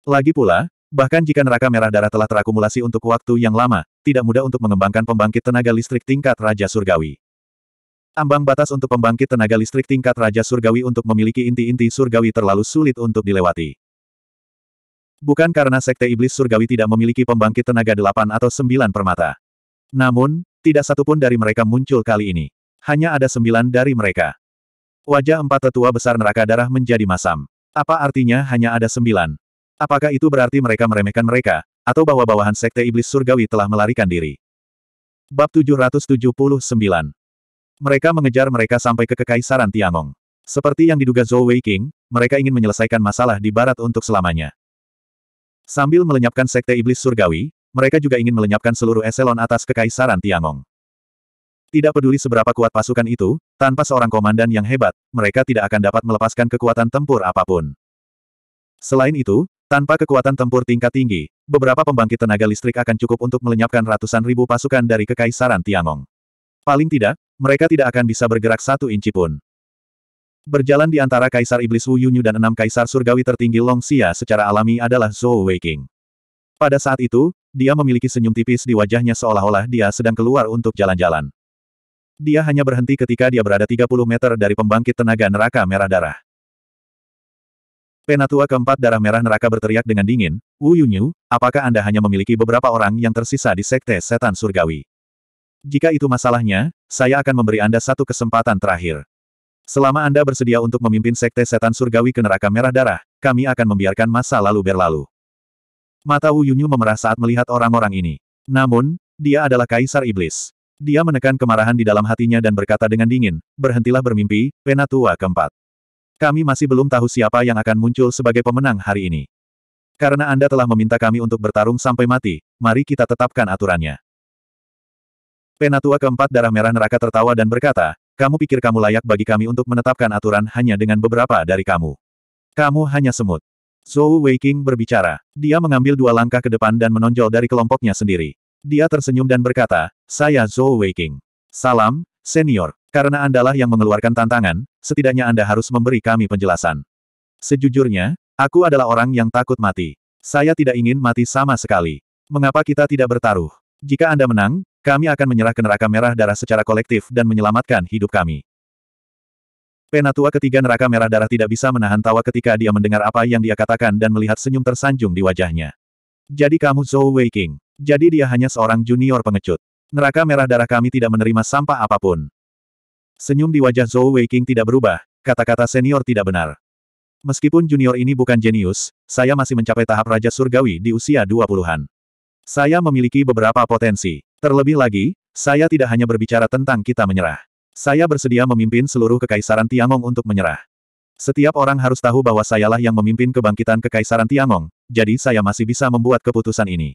Lagi pula, bahkan jika neraka merah darah telah terakumulasi untuk waktu yang lama, tidak mudah untuk mengembangkan pembangkit tenaga listrik tingkat Raja Surgawi. Ambang batas untuk pembangkit tenaga listrik tingkat Raja Surgawi untuk memiliki inti-inti Surgawi terlalu sulit untuk dilewati bukan karena Sekte Iblis Surgawi tidak memiliki pembangkit tenaga delapan atau sembilan permata. Namun, tidak satupun dari mereka muncul kali ini. Hanya ada sembilan dari mereka. Wajah empat tetua besar neraka darah menjadi masam. Apa artinya hanya ada sembilan? Apakah itu berarti mereka meremehkan mereka, atau bahwa bawahan Sekte Iblis Surgawi telah melarikan diri? Bab 779 Mereka mengejar mereka sampai ke Kekaisaran Tiangong. Seperti yang diduga Zhou Wei mereka ingin menyelesaikan masalah di barat untuk selamanya. Sambil melenyapkan sekte iblis surgawi, mereka juga ingin melenyapkan seluruh eselon atas kekaisaran Tiangong. Tidak peduli seberapa kuat pasukan itu, tanpa seorang komandan yang hebat, mereka tidak akan dapat melepaskan kekuatan tempur apapun. Selain itu, tanpa kekuatan tempur tingkat tinggi, beberapa pembangkit tenaga listrik akan cukup untuk melenyapkan ratusan ribu pasukan dari Kekaisaran Tiangong. Paling tidak, mereka tidak akan bisa bergerak satu inci pun. Berjalan di antara Kaisar Iblis Wu Yunyu dan enam Kaisar Surgawi tertinggi Long Xia secara alami adalah Zhou Weiqing. Pada saat itu, dia memiliki senyum tipis di wajahnya seolah-olah dia sedang keluar untuk jalan-jalan. Dia hanya berhenti ketika dia berada 30 meter dari pembangkit tenaga neraka merah darah. Penatua keempat darah merah neraka berteriak dengan dingin, Wu Yunyu, apakah Anda hanya memiliki beberapa orang yang tersisa di Sekte Setan Surgawi? Jika itu masalahnya, saya akan memberi Anda satu kesempatan terakhir. Selama Anda bersedia untuk memimpin sekte setan surgawi ke neraka merah darah, kami akan membiarkan masa lalu berlalu. Mata Wu Yunyu memerah saat melihat orang-orang ini. Namun, dia adalah kaisar iblis. Dia menekan kemarahan di dalam hatinya dan berkata dengan dingin, berhentilah bermimpi, penatua keempat. Kami masih belum tahu siapa yang akan muncul sebagai pemenang hari ini. Karena Anda telah meminta kami untuk bertarung sampai mati, mari kita tetapkan aturannya. Penatua keempat darah merah neraka tertawa dan berkata, kamu pikir kamu layak bagi kami untuk menetapkan aturan hanya dengan beberapa dari kamu. Kamu hanya semut. Zhou Weiqing berbicara. Dia mengambil dua langkah ke depan dan menonjol dari kelompoknya sendiri. Dia tersenyum dan berkata, Saya Zhou Weiqing. Salam, senior. Karena Andalah yang mengeluarkan tantangan, setidaknya Anda harus memberi kami penjelasan. Sejujurnya, aku adalah orang yang takut mati. Saya tidak ingin mati sama sekali. Mengapa kita tidak bertaruh? Jika Anda menang, kami akan menyerah ke neraka merah darah secara kolektif dan menyelamatkan hidup kami. Penatua ketiga neraka merah darah tidak bisa menahan tawa ketika dia mendengar apa yang dia katakan dan melihat senyum tersanjung di wajahnya. Jadi kamu Zhou Weiking. Jadi dia hanya seorang junior pengecut. Neraka merah darah kami tidak menerima sampah apapun. Senyum di wajah Zhou Weiking tidak berubah, kata-kata senior tidak benar. Meskipun junior ini bukan jenius, saya masih mencapai tahap Raja Surgawi di usia 20-an. Saya memiliki beberapa potensi. Terlebih lagi, saya tidak hanya berbicara tentang kita menyerah. Saya bersedia memimpin seluruh kekaisaran Tiangong untuk menyerah. Setiap orang harus tahu bahwa sayalah yang memimpin kebangkitan kekaisaran Tiangong, jadi saya masih bisa membuat keputusan ini.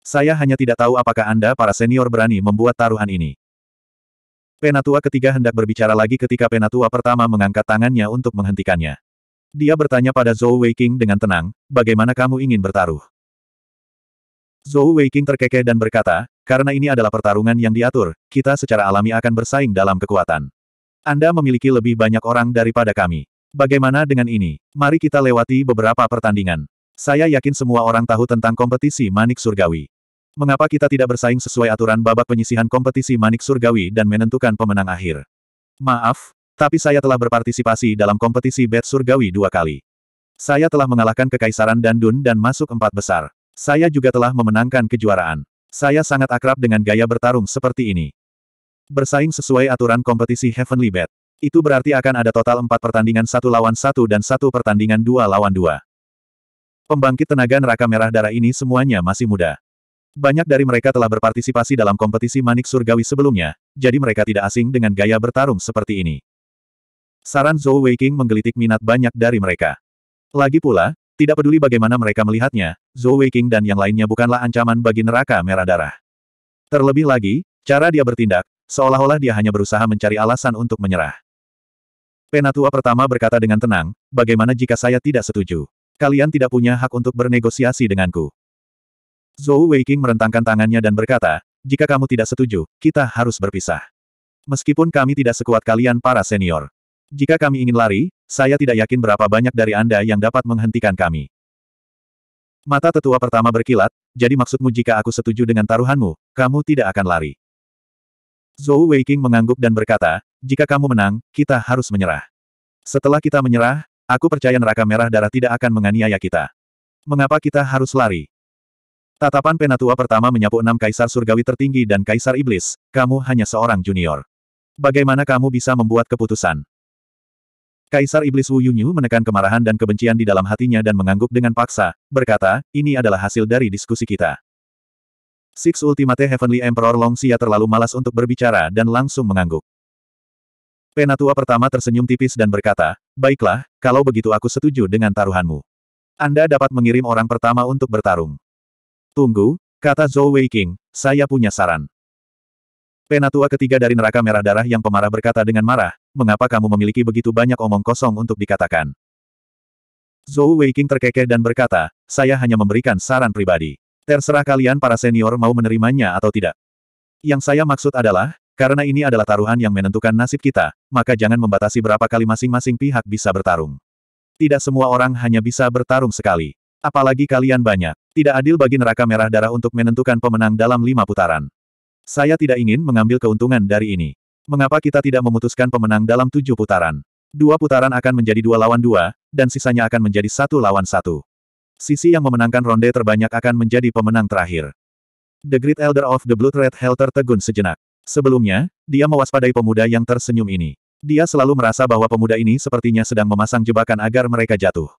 Saya hanya tidak tahu apakah Anda para senior berani membuat taruhan ini. Penatua ketiga hendak berbicara lagi ketika penatua pertama mengangkat tangannya untuk menghentikannya. Dia bertanya pada Zhou Weiqing dengan tenang, bagaimana kamu ingin bertaruh? Zhou Weiqing terkekeh dan berkata, karena ini adalah pertarungan yang diatur, kita secara alami akan bersaing dalam kekuatan. Anda memiliki lebih banyak orang daripada kami. Bagaimana dengan ini? Mari kita lewati beberapa pertandingan. Saya yakin semua orang tahu tentang kompetisi Manik Surgawi. Mengapa kita tidak bersaing sesuai aturan babak penyisihan kompetisi Manik Surgawi dan menentukan pemenang akhir? Maaf, tapi saya telah berpartisipasi dalam kompetisi Bet Surgawi dua kali. Saya telah mengalahkan Kekaisaran Dandun dan masuk empat besar. Saya juga telah memenangkan kejuaraan. Saya sangat akrab dengan gaya bertarung seperti ini. Bersaing sesuai aturan kompetisi Heavenly Bet. Itu berarti akan ada total empat pertandingan satu lawan satu dan satu pertandingan dua lawan dua. Pembangkit tenaga neraka merah darah ini semuanya masih muda. Banyak dari mereka telah berpartisipasi dalam kompetisi manik surgawi sebelumnya, jadi mereka tidak asing dengan gaya bertarung seperti ini. Saran Zhou Weiqing menggelitik minat banyak dari mereka. Lagi pula, tidak peduli bagaimana mereka melihatnya, Zhou Weiqing dan yang lainnya bukanlah ancaman bagi neraka merah darah. Terlebih lagi, cara dia bertindak, seolah-olah dia hanya berusaha mencari alasan untuk menyerah. Penatua pertama berkata dengan tenang, bagaimana jika saya tidak setuju? Kalian tidak punya hak untuk bernegosiasi denganku. Zhou Weiqing merentangkan tangannya dan berkata, jika kamu tidak setuju, kita harus berpisah. Meskipun kami tidak sekuat kalian para senior. Jika kami ingin lari, saya tidak yakin berapa banyak dari Anda yang dapat menghentikan kami. Mata tetua pertama berkilat, jadi maksudmu jika aku setuju dengan taruhanmu, kamu tidak akan lari. Zhou Weiqing mengangguk dan berkata, jika kamu menang, kita harus menyerah. Setelah kita menyerah, aku percaya neraka merah darah tidak akan menganiaya kita. Mengapa kita harus lari? Tatapan penatua pertama menyapu enam kaisar surgawi tertinggi dan kaisar iblis, kamu hanya seorang junior. Bagaimana kamu bisa membuat keputusan? Kaisar Iblis Wu Yunyu menekan kemarahan dan kebencian di dalam hatinya dan mengangguk dengan paksa, berkata, ini adalah hasil dari diskusi kita. Six Ultimate Heavenly Emperor Long Xia terlalu malas untuk berbicara dan langsung mengangguk. Penatua pertama tersenyum tipis dan berkata, baiklah, kalau begitu aku setuju dengan taruhanmu. Anda dapat mengirim orang pertama untuk bertarung. Tunggu, kata Zhou Weiqing, saya punya saran. Penatua ketiga dari neraka merah darah yang pemarah berkata dengan marah, mengapa kamu memiliki begitu banyak omong kosong untuk dikatakan? Zhou Weiqing terkekeh dan berkata, saya hanya memberikan saran pribadi. Terserah kalian para senior mau menerimanya atau tidak. Yang saya maksud adalah, karena ini adalah taruhan yang menentukan nasib kita, maka jangan membatasi berapa kali masing-masing pihak bisa bertarung. Tidak semua orang hanya bisa bertarung sekali. Apalagi kalian banyak. Tidak adil bagi neraka merah darah untuk menentukan pemenang dalam lima putaran. Saya tidak ingin mengambil keuntungan dari ini. Mengapa kita tidak memutuskan pemenang dalam tujuh putaran? Dua putaran akan menjadi dua lawan dua, dan sisanya akan menjadi satu lawan satu. Sisi yang memenangkan ronde terbanyak akan menjadi pemenang terakhir. The Great Elder of the Blood Red Hell tertegun sejenak. Sebelumnya, dia mewaspadai pemuda yang tersenyum ini. Dia selalu merasa bahwa pemuda ini sepertinya sedang memasang jebakan agar mereka jatuh.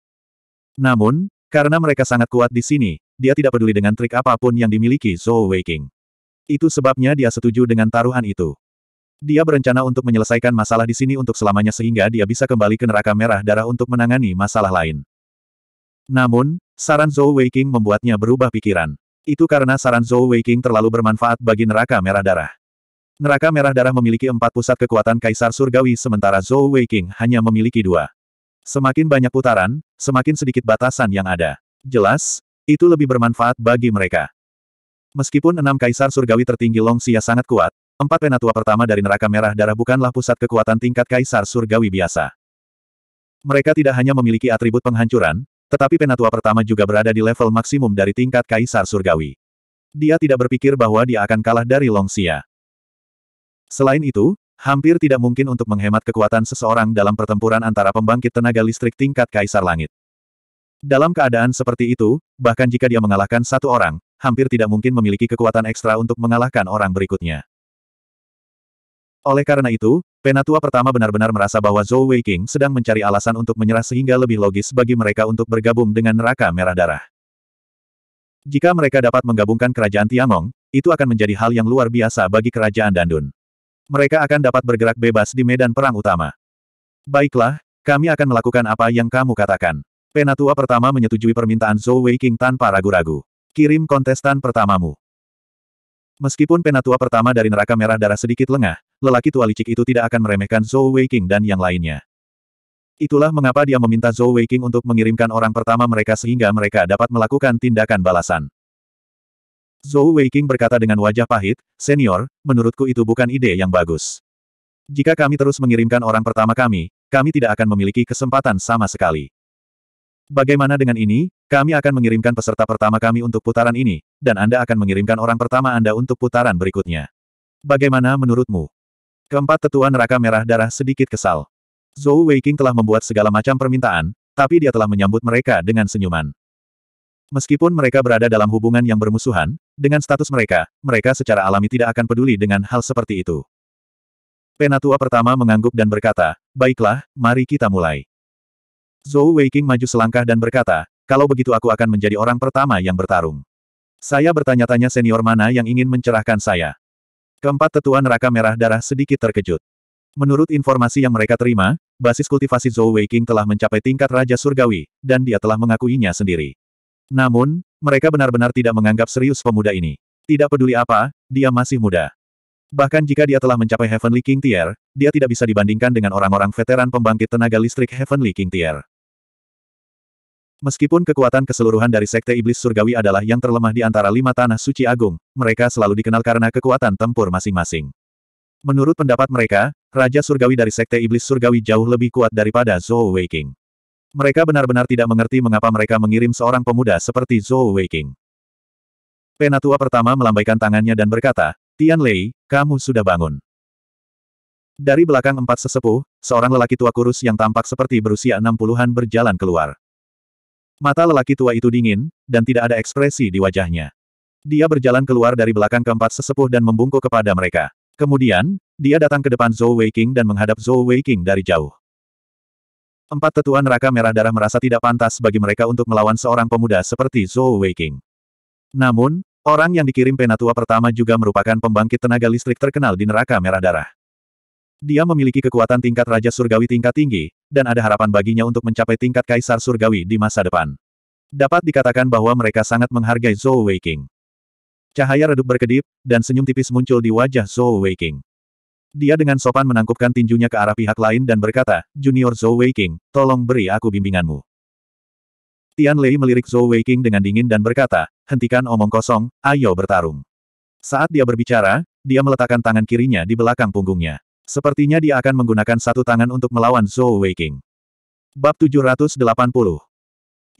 Namun, karena mereka sangat kuat di sini, dia tidak peduli dengan trik apapun yang dimiliki Zhou Weiking. Itu sebabnya dia setuju dengan taruhan itu. Dia berencana untuk menyelesaikan masalah di sini untuk selamanya sehingga dia bisa kembali ke neraka merah darah untuk menangani masalah lain. Namun, saran Zhou Weiqing membuatnya berubah pikiran. Itu karena saran Zhou Weiqing terlalu bermanfaat bagi neraka merah darah. Neraka merah darah memiliki empat pusat kekuatan kaisar surgawi sementara Zhou Weiqing hanya memiliki dua. Semakin banyak putaran, semakin sedikit batasan yang ada. Jelas, itu lebih bermanfaat bagi mereka. Meskipun enam kaisar surgawi tertinggi Long Xia sangat kuat, empat penatua pertama dari neraka merah darah bukanlah pusat kekuatan tingkat kaisar surgawi biasa. Mereka tidak hanya memiliki atribut penghancuran, tetapi penatua pertama juga berada di level maksimum dari tingkat kaisar surgawi. Dia tidak berpikir bahwa dia akan kalah dari Long Xia. Selain itu, hampir tidak mungkin untuk menghemat kekuatan seseorang dalam pertempuran antara pembangkit tenaga listrik tingkat kaisar langit. Dalam keadaan seperti itu, bahkan jika dia mengalahkan satu orang, hampir tidak mungkin memiliki kekuatan ekstra untuk mengalahkan orang berikutnya. Oleh karena itu, Penatua pertama benar-benar merasa bahwa Zhou Weiqing sedang mencari alasan untuk menyerah sehingga lebih logis bagi mereka untuk bergabung dengan neraka merah darah. Jika mereka dapat menggabungkan kerajaan Tiangong, itu akan menjadi hal yang luar biasa bagi kerajaan Dandun. Mereka akan dapat bergerak bebas di medan perang utama. Baiklah, kami akan melakukan apa yang kamu katakan. Penatua pertama menyetujui permintaan Zhou Weiqing tanpa ragu-ragu. Kirim kontestan pertamamu. Meskipun penatua pertama dari neraka merah darah sedikit lengah, lelaki tua licik itu tidak akan meremehkan Zhou Weiqing dan yang lainnya. Itulah mengapa dia meminta Zhou Weiqing untuk mengirimkan orang pertama mereka sehingga mereka dapat melakukan tindakan balasan. Zhou Weiqing berkata dengan wajah pahit, Senior, menurutku itu bukan ide yang bagus. Jika kami terus mengirimkan orang pertama kami, kami tidak akan memiliki kesempatan sama sekali. Bagaimana dengan ini, kami akan mengirimkan peserta pertama kami untuk putaran ini, dan Anda akan mengirimkan orang pertama Anda untuk putaran berikutnya. Bagaimana menurutmu? Keempat tetua neraka merah darah sedikit kesal. Zhou Weiqing telah membuat segala macam permintaan, tapi dia telah menyambut mereka dengan senyuman. Meskipun mereka berada dalam hubungan yang bermusuhan, dengan status mereka, mereka secara alami tidak akan peduli dengan hal seperti itu. Penatua pertama mengangguk dan berkata, Baiklah, mari kita mulai. Zhou Weiqing maju selangkah dan berkata, kalau begitu aku akan menjadi orang pertama yang bertarung. Saya bertanya-tanya senior mana yang ingin mencerahkan saya. Keempat tetua neraka merah darah sedikit terkejut. Menurut informasi yang mereka terima, basis kultivasi Zhou Weiqing telah mencapai tingkat Raja Surgawi, dan dia telah mengakuinya sendiri. Namun, mereka benar-benar tidak menganggap serius pemuda ini. Tidak peduli apa, dia masih muda. Bahkan jika dia telah mencapai Heavenly King Tier, dia tidak bisa dibandingkan dengan orang-orang veteran pembangkit tenaga listrik Heavenly King Tier. Meskipun kekuatan keseluruhan dari Sekte Iblis Surgawi adalah yang terlemah di antara lima tanah suci agung, mereka selalu dikenal karena kekuatan tempur masing-masing. Menurut pendapat mereka, Raja Surgawi dari Sekte Iblis Surgawi jauh lebih kuat daripada Zhou Weiking. Mereka benar-benar tidak mengerti mengapa mereka mengirim seorang pemuda seperti Zhou Weiking. Penatua pertama melambaikan tangannya dan berkata, Tian Lei, kamu sudah bangun. Dari belakang empat sesepuh, seorang lelaki tua kurus yang tampak seperti berusia enam puluhan berjalan keluar. Mata lelaki tua itu dingin, dan tidak ada ekspresi di wajahnya. Dia berjalan keluar dari belakang keempat sesepuh dan membungkuk kepada mereka. Kemudian, dia datang ke depan Zhou Weiqing dan menghadap Zhou Weiqing dari jauh. Empat tetua neraka merah darah merasa tidak pantas bagi mereka untuk melawan seorang pemuda seperti Zhou Weiqing. Namun, orang yang dikirim penatua pertama juga merupakan pembangkit tenaga listrik terkenal di neraka merah darah. Dia memiliki kekuatan tingkat Raja Surgawi tingkat tinggi, dan ada harapan baginya untuk mencapai tingkat Kaisar Surgawi di masa depan. Dapat dikatakan bahwa mereka sangat menghargai Zhou Weiqing. Cahaya redup berkedip, dan senyum tipis muncul di wajah Zhou Weiqing. Dia dengan sopan menangkupkan tinjunya ke arah pihak lain dan berkata, Junior Zhou Weiqing, tolong beri aku bimbinganmu. Tian Lei melirik Zhou Weiqing dengan dingin dan berkata, hentikan omong kosong, ayo bertarung. Saat dia berbicara, dia meletakkan tangan kirinya di belakang punggungnya. Sepertinya dia akan menggunakan satu tangan untuk melawan Zhou Weiqing. Bab 780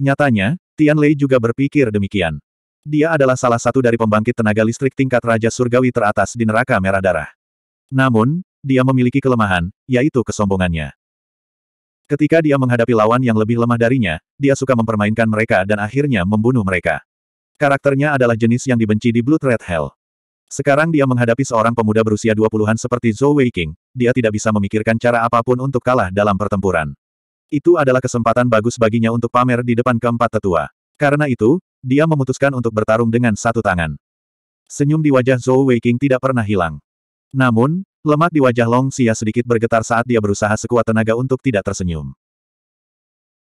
Nyatanya, Tian Lei juga berpikir demikian. Dia adalah salah satu dari pembangkit tenaga listrik tingkat Raja Surgawi teratas di neraka merah darah. Namun, dia memiliki kelemahan, yaitu kesombongannya. Ketika dia menghadapi lawan yang lebih lemah darinya, dia suka mempermainkan mereka dan akhirnya membunuh mereka. Karakternya adalah jenis yang dibenci di Blood Red Hell. Sekarang dia menghadapi seorang pemuda berusia 20-an seperti Zhou Weiqing, dia tidak bisa memikirkan cara apapun untuk kalah dalam pertempuran. Itu adalah kesempatan bagus baginya untuk pamer di depan keempat tetua. Karena itu, dia memutuskan untuk bertarung dengan satu tangan. Senyum di wajah Zhou Weiqing tidak pernah hilang. Namun, lemak di wajah Long Xia sedikit bergetar saat dia berusaha sekuat tenaga untuk tidak tersenyum.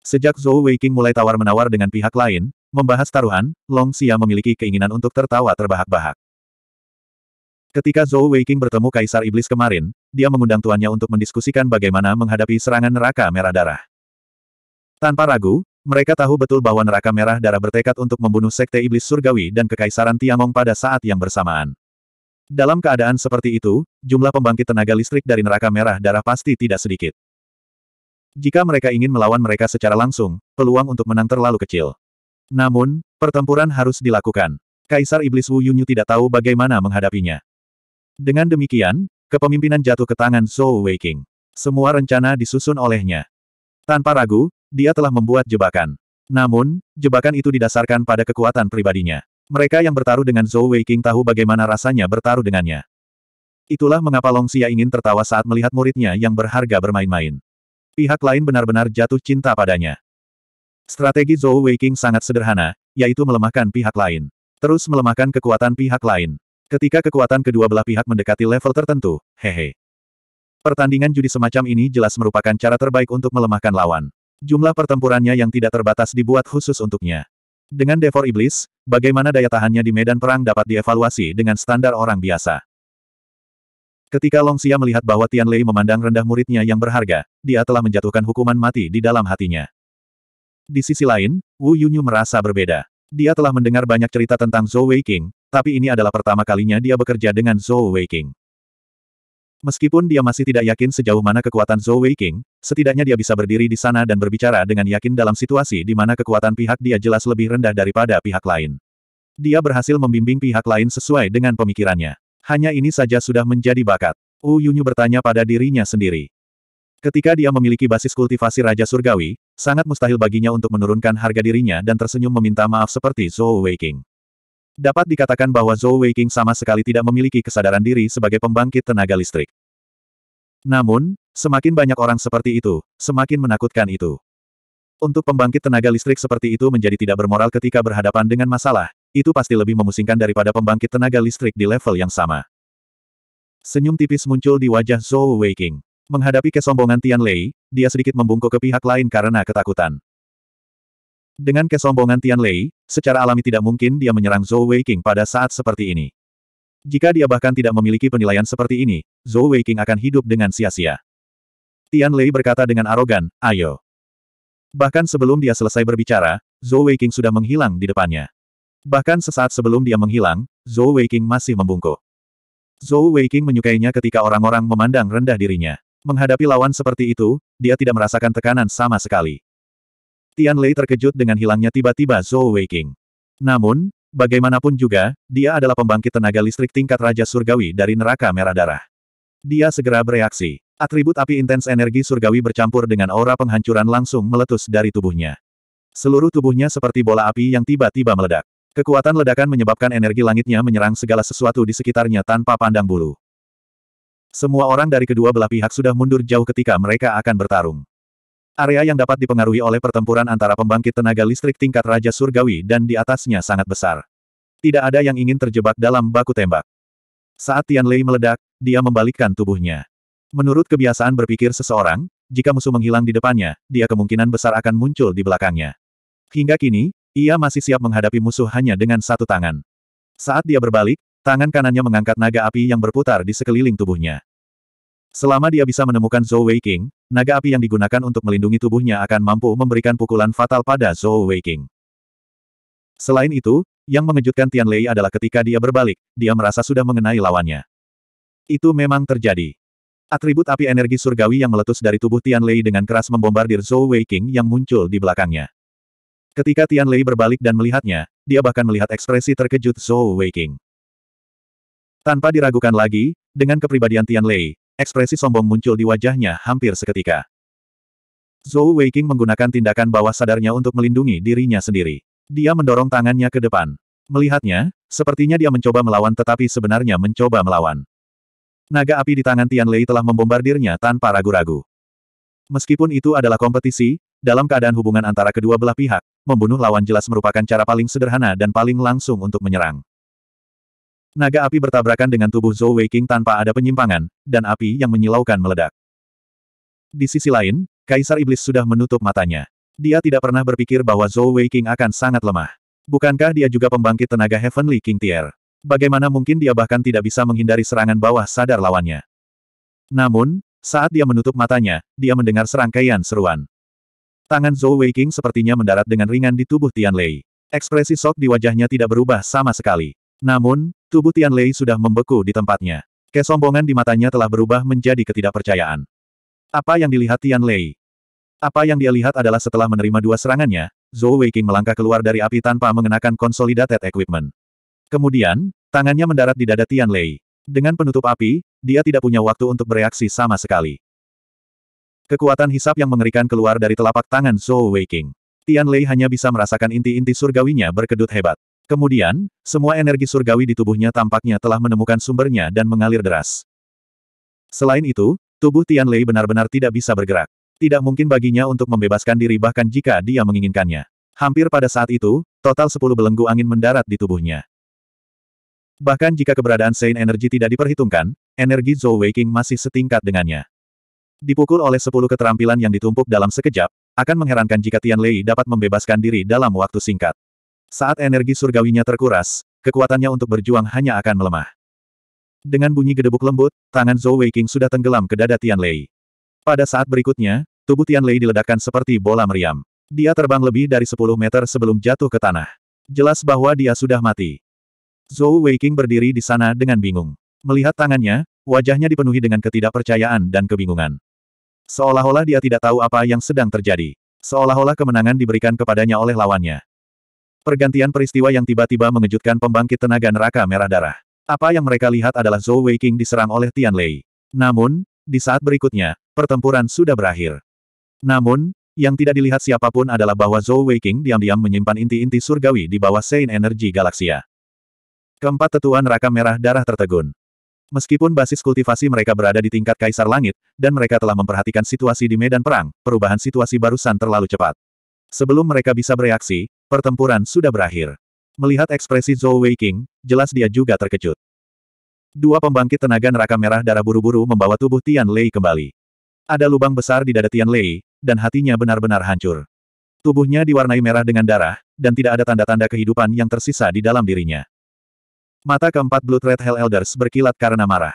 Sejak Zhou Weiqing mulai tawar-menawar dengan pihak lain, membahas taruhan, Long Xia memiliki keinginan untuk tertawa terbahak-bahak. Ketika Zhou Weiqing bertemu Kaisar Iblis kemarin, dia mengundang tuannya untuk mendiskusikan bagaimana menghadapi serangan neraka merah darah. Tanpa ragu, mereka tahu betul bahwa neraka merah darah bertekad untuk membunuh Sekte Iblis Surgawi dan Kekaisaran Tiangong pada saat yang bersamaan. Dalam keadaan seperti itu, jumlah pembangkit tenaga listrik dari neraka merah darah pasti tidak sedikit. Jika mereka ingin melawan mereka secara langsung, peluang untuk menang terlalu kecil. Namun, pertempuran harus dilakukan. Kaisar Iblis Wu Yunyu tidak tahu bagaimana menghadapinya. Dengan demikian, kepemimpinan jatuh ke tangan Zhou Weiking. Semua rencana disusun olehnya. Tanpa ragu, dia telah membuat jebakan. Namun, jebakan itu didasarkan pada kekuatan pribadinya. Mereka yang bertaruh dengan Zhou Weiking tahu bagaimana rasanya bertaruh dengannya. Itulah mengapa Long Xia ingin tertawa saat melihat muridnya yang berharga bermain-main. Pihak lain benar-benar jatuh cinta padanya. Strategi Zhou Weiking sangat sederhana, yaitu melemahkan pihak lain. Terus melemahkan kekuatan pihak lain. Ketika kekuatan kedua belah pihak mendekati level tertentu, hehe. Pertandingan judi semacam ini jelas merupakan cara terbaik untuk melemahkan lawan. Jumlah pertempurannya yang tidak terbatas dibuat khusus untuknya. Dengan Devor Iblis, bagaimana daya tahannya di medan perang dapat dievaluasi dengan standar orang biasa. Ketika Long Xia melihat bahwa Tian Lei memandang rendah muridnya yang berharga, dia telah menjatuhkan hukuman mati di dalam hatinya. Di sisi lain, Wu Yunyu merasa berbeda. Dia telah mendengar banyak cerita tentang Zhou Weiqing, tapi ini adalah pertama kalinya dia bekerja dengan Zhou Weiqing. Meskipun dia masih tidak yakin sejauh mana kekuatan Zhou Weiqing, setidaknya dia bisa berdiri di sana dan berbicara dengan yakin dalam situasi di mana kekuatan pihak dia jelas lebih rendah daripada pihak lain. Dia berhasil membimbing pihak lain sesuai dengan pemikirannya. Hanya ini saja sudah menjadi bakat. Wu Yunyu bertanya pada dirinya sendiri. Ketika dia memiliki basis kultivasi Raja Surgawi, sangat mustahil baginya untuk menurunkan harga dirinya dan tersenyum meminta maaf seperti Zhou Weiqing. Dapat dikatakan bahwa Zhou Weiqing sama sekali tidak memiliki kesadaran diri sebagai pembangkit tenaga listrik. Namun, semakin banyak orang seperti itu, semakin menakutkan itu. Untuk pembangkit tenaga listrik seperti itu menjadi tidak bermoral ketika berhadapan dengan masalah, itu pasti lebih memusingkan daripada pembangkit tenaga listrik di level yang sama. Senyum tipis muncul di wajah Zhou Weiqing. Menghadapi kesombongan Tian Lei, dia sedikit membungkuk ke pihak lain karena ketakutan. Dengan kesombongan Tian Lei, secara alami tidak mungkin dia menyerang Zhou Weiqing pada saat seperti ini. Jika dia bahkan tidak memiliki penilaian seperti ini, Zhou Weiqing akan hidup dengan sia-sia. Tian Lei berkata dengan arogan, ayo. Bahkan sebelum dia selesai berbicara, Zhou Weiqing sudah menghilang di depannya. Bahkan sesaat sebelum dia menghilang, Zhou Weiqing masih membungkuk. Zhou Weiqing menyukainya ketika orang-orang memandang rendah dirinya. Menghadapi lawan seperti itu, dia tidak merasakan tekanan sama sekali. Tian Lei terkejut dengan hilangnya tiba-tiba Zhou Weiqing. Namun, bagaimanapun juga, dia adalah pembangkit tenaga listrik tingkat Raja Surgawi dari neraka merah darah. Dia segera bereaksi. Atribut api intens energi surgawi bercampur dengan aura penghancuran langsung meletus dari tubuhnya. Seluruh tubuhnya seperti bola api yang tiba-tiba meledak. Kekuatan ledakan menyebabkan energi langitnya menyerang segala sesuatu di sekitarnya tanpa pandang bulu. Semua orang dari kedua belah pihak sudah mundur jauh ketika mereka akan bertarung. Area yang dapat dipengaruhi oleh pertempuran antara pembangkit tenaga listrik tingkat Raja Surgawi dan di atasnya sangat besar. Tidak ada yang ingin terjebak dalam baku tembak. Saat Tian Lei meledak, dia membalikkan tubuhnya. Menurut kebiasaan berpikir seseorang, jika musuh menghilang di depannya, dia kemungkinan besar akan muncul di belakangnya. Hingga kini, ia masih siap menghadapi musuh hanya dengan satu tangan. Saat dia berbalik, Tangan kanannya mengangkat naga api yang berputar di sekeliling tubuhnya. Selama dia bisa menemukan Zhou Weiqing, naga api yang digunakan untuk melindungi tubuhnya akan mampu memberikan pukulan fatal pada Zhou Weiqing. Selain itu, yang mengejutkan Tian Lei adalah ketika dia berbalik, dia merasa sudah mengenai lawannya. Itu memang terjadi. Atribut api energi surgawi yang meletus dari tubuh Tian Lei dengan keras membombardir Zhou Weiqing yang muncul di belakangnya. Ketika Tian Lei berbalik dan melihatnya, dia bahkan melihat ekspresi terkejut Zhou Weiqing. Tanpa diragukan lagi, dengan kepribadian Tian Lei, ekspresi sombong muncul di wajahnya hampir seketika. Zhou Weiqing menggunakan tindakan bawah sadarnya untuk melindungi dirinya sendiri. Dia mendorong tangannya ke depan. Melihatnya, sepertinya dia mencoba melawan tetapi sebenarnya mencoba melawan. Naga api di tangan Tian Lei telah membombardirnya tanpa ragu-ragu. Meskipun itu adalah kompetisi, dalam keadaan hubungan antara kedua belah pihak, membunuh lawan jelas merupakan cara paling sederhana dan paling langsung untuk menyerang. Naga api bertabrakan dengan tubuh Zhou Weiqing tanpa ada penyimpangan, dan api yang menyilaukan meledak. Di sisi lain, Kaisar Iblis sudah menutup matanya. Dia tidak pernah berpikir bahwa Zhou Weiqing akan sangat lemah. Bukankah dia juga pembangkit tenaga Heavenly King Tier? Bagaimana mungkin dia bahkan tidak bisa menghindari serangan bawah sadar lawannya? Namun, saat dia menutup matanya, dia mendengar serangkaian seruan. Tangan Zhou Weiqing sepertinya mendarat dengan ringan di tubuh Tian Lei. Ekspresi sok di wajahnya tidak berubah sama sekali. Namun, Tubuh Tian Lei sudah membeku di tempatnya. Kesombongan di matanya telah berubah menjadi ketidakpercayaan. Apa yang dilihat Tian Lei? Apa yang dia lihat adalah setelah menerima dua serangannya, Zhou Weiqing melangkah keluar dari api tanpa mengenakan consolidated equipment. Kemudian, tangannya mendarat di dada Tian Lei. Dengan penutup api, dia tidak punya waktu untuk bereaksi sama sekali. Kekuatan hisap yang mengerikan keluar dari telapak tangan Zhou Weiqing. Tian Lei hanya bisa merasakan inti-inti surgawinya berkedut hebat. Kemudian, semua energi surgawi di tubuhnya tampaknya telah menemukan sumbernya dan mengalir deras. Selain itu, tubuh Tian Lei benar-benar tidak bisa bergerak. Tidak mungkin baginya untuk membebaskan diri bahkan jika dia menginginkannya. Hampir pada saat itu, total sepuluh belenggu angin mendarat di tubuhnya. Bahkan jika keberadaan Sein Energy tidak diperhitungkan, energi Zhou Weiqing masih setingkat dengannya. Dipukul oleh sepuluh keterampilan yang ditumpuk dalam sekejap, akan mengherankan jika Tian Lei dapat membebaskan diri dalam waktu singkat. Saat energi surgawinya terkuras, kekuatannya untuk berjuang hanya akan melemah. Dengan bunyi gedebuk lembut, tangan Zhou Weiqing sudah tenggelam ke dada Tian Lei. Pada saat berikutnya, tubuh Tian Lei diledakkan seperti bola meriam. Dia terbang lebih dari 10 meter sebelum jatuh ke tanah. Jelas bahwa dia sudah mati. Zhou Weiqing berdiri di sana dengan bingung. Melihat tangannya, wajahnya dipenuhi dengan ketidakpercayaan dan kebingungan. Seolah-olah dia tidak tahu apa yang sedang terjadi. Seolah-olah kemenangan diberikan kepadanya oleh lawannya. Pergantian peristiwa yang tiba-tiba mengejutkan pembangkit tenaga neraka merah darah. Apa yang mereka lihat adalah Zhou Weiqing diserang oleh Tian Lei. Namun, di saat berikutnya, pertempuran sudah berakhir. Namun, yang tidak dilihat siapapun adalah bahwa Zhou Weiqing diam-diam menyimpan inti-inti surgawi di bawah Sein Energy Galaxia. Keempat tetua neraka merah darah tertegun. Meskipun basis kultivasi mereka berada di tingkat kaisar langit, dan mereka telah memperhatikan situasi di medan perang, perubahan situasi barusan terlalu cepat. Sebelum mereka bisa bereaksi, Pertempuran sudah berakhir. Melihat ekspresi Zhou Weiqing, jelas dia juga terkejut. Dua pembangkit tenaga neraka merah darah buru-buru membawa tubuh Tian Lei kembali. Ada lubang besar di dada Tian Lei, dan hatinya benar-benar hancur. Tubuhnya diwarnai merah dengan darah, dan tidak ada tanda-tanda kehidupan yang tersisa di dalam dirinya. Mata keempat Blood Red Hell Elders berkilat karena marah.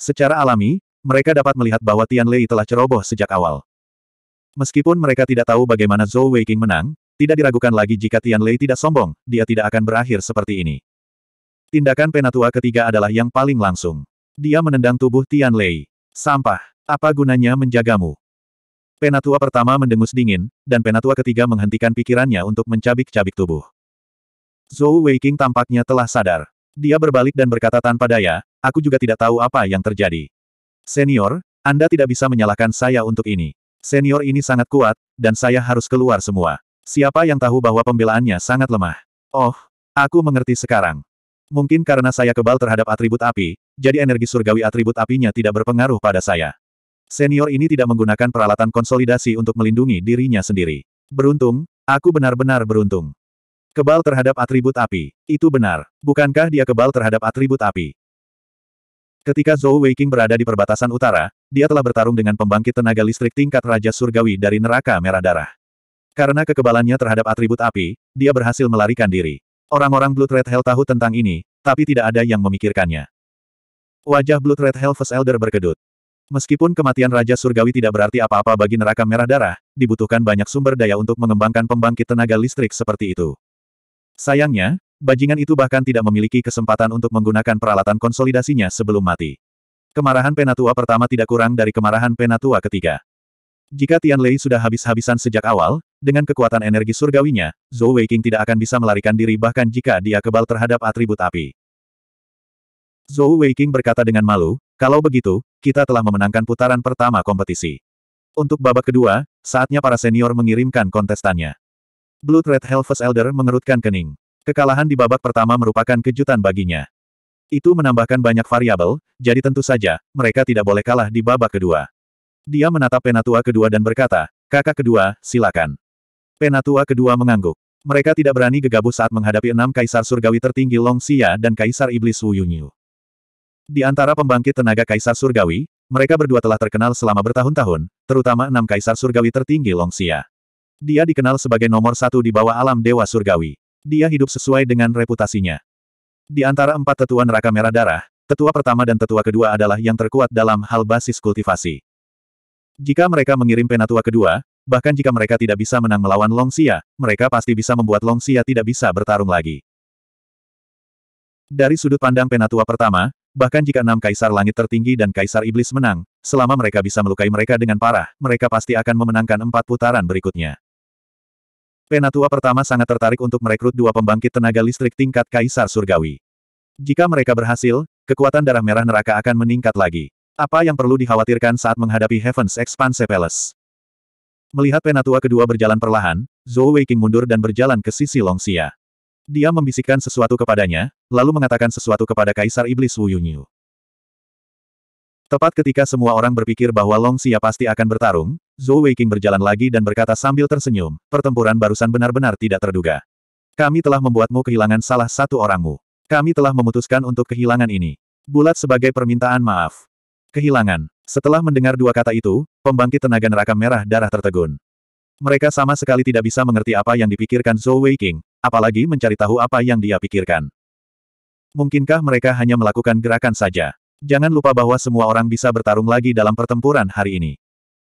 Secara alami, mereka dapat melihat bahwa Tian Lei telah ceroboh sejak awal. Meskipun mereka tidak tahu bagaimana Zhou Weiqing menang, tidak diragukan lagi jika Tian Lei tidak sombong, dia tidak akan berakhir seperti ini. Tindakan penatua ketiga adalah yang paling langsung. Dia menendang tubuh Tian Lei. Sampah. Apa gunanya menjagamu? Penatua pertama mendengus dingin, dan penatua ketiga menghentikan pikirannya untuk mencabik-cabik tubuh. Zhou Weiqing tampaknya telah sadar. Dia berbalik dan berkata tanpa daya, aku juga tidak tahu apa yang terjadi. Senior, Anda tidak bisa menyalahkan saya untuk ini. Senior ini sangat kuat, dan saya harus keluar semua. Siapa yang tahu bahwa pembelaannya sangat lemah? Oh, aku mengerti sekarang. Mungkin karena saya kebal terhadap atribut api, jadi energi surgawi atribut apinya tidak berpengaruh pada saya. Senior ini tidak menggunakan peralatan konsolidasi untuk melindungi dirinya sendiri. Beruntung, aku benar-benar beruntung. Kebal terhadap atribut api. Itu benar. Bukankah dia kebal terhadap atribut api? Ketika Zhou Weiqing berada di perbatasan utara, dia telah bertarung dengan pembangkit tenaga listrik tingkat Raja Surgawi dari neraka merah darah. Karena kekebalannya terhadap atribut api, dia berhasil melarikan diri. Orang-orang Blood Red Hell tahu tentang ini, tapi tidak ada yang memikirkannya. Wajah Blood Red Hell First Elder berkedut. Meskipun kematian Raja Surgawi tidak berarti apa-apa bagi neraka merah darah, dibutuhkan banyak sumber daya untuk mengembangkan pembangkit tenaga listrik seperti itu. Sayangnya, bajingan itu bahkan tidak memiliki kesempatan untuk menggunakan peralatan konsolidasinya sebelum mati. Kemarahan Penatua pertama tidak kurang dari kemarahan Penatua ketiga. Jika Tian Lei sudah habis-habisan sejak awal, dengan kekuatan energi surgawinya, Zhou Weiqing tidak akan bisa melarikan diri bahkan jika dia kebal terhadap atribut api. Zhou Weiqing berkata dengan malu, kalau begitu, kita telah memenangkan putaran pertama kompetisi. Untuk babak kedua, saatnya para senior mengirimkan kontestannya. Blood Red Helves Elder mengerutkan kening. Kekalahan di babak pertama merupakan kejutan baginya. Itu menambahkan banyak variabel, jadi tentu saja, mereka tidak boleh kalah di babak kedua. Dia menatap penatua kedua dan berkata, kakak kedua, silakan. Penatua kedua mengangguk. Mereka tidak berani gegabah saat menghadapi enam kaisar surgawi tertinggi Long Xia dan kaisar iblis Wu Yunyu. Di antara pembangkit tenaga kaisar surgawi, mereka berdua telah terkenal selama bertahun-tahun, terutama enam kaisar surgawi tertinggi Long Xia. Dia dikenal sebagai nomor satu di bawah alam dewa surgawi. Dia hidup sesuai dengan reputasinya. Di antara empat tetua neraka merah darah, tetua pertama dan tetua kedua adalah yang terkuat dalam hal basis kultivasi. Jika mereka mengirim penatua kedua, bahkan jika mereka tidak bisa menang melawan Long Xia, mereka pasti bisa membuat Long Xia tidak bisa bertarung lagi. Dari sudut pandang penatua pertama, bahkan jika enam kaisar langit tertinggi dan kaisar iblis menang, selama mereka bisa melukai mereka dengan parah, mereka pasti akan memenangkan empat putaran berikutnya. Penatua pertama sangat tertarik untuk merekrut dua pembangkit tenaga listrik tingkat kaisar surgawi. Jika mereka berhasil, kekuatan darah merah neraka akan meningkat lagi. Apa yang perlu dikhawatirkan saat menghadapi Heaven's Expanse Palace? Melihat penatua kedua berjalan perlahan, Zhou Weiqing mundur dan berjalan ke sisi Long Xia. Dia membisikkan sesuatu kepadanya, lalu mengatakan sesuatu kepada Kaisar Iblis Wu Yunyu. Tepat ketika semua orang berpikir bahwa Long Xia pasti akan bertarung, Zhou Weiqing berjalan lagi dan berkata sambil tersenyum, pertempuran barusan benar-benar tidak terduga. Kami telah membuatmu kehilangan salah satu orangmu. Kami telah memutuskan untuk kehilangan ini. Bulat sebagai permintaan maaf. Kehilangan. Setelah mendengar dua kata itu, pembangkit tenaga neraka merah darah tertegun. Mereka sama sekali tidak bisa mengerti apa yang dipikirkan Zhou Weiqing, apalagi mencari tahu apa yang dia pikirkan. Mungkinkah mereka hanya melakukan gerakan saja? Jangan lupa bahwa semua orang bisa bertarung lagi dalam pertempuran hari ini.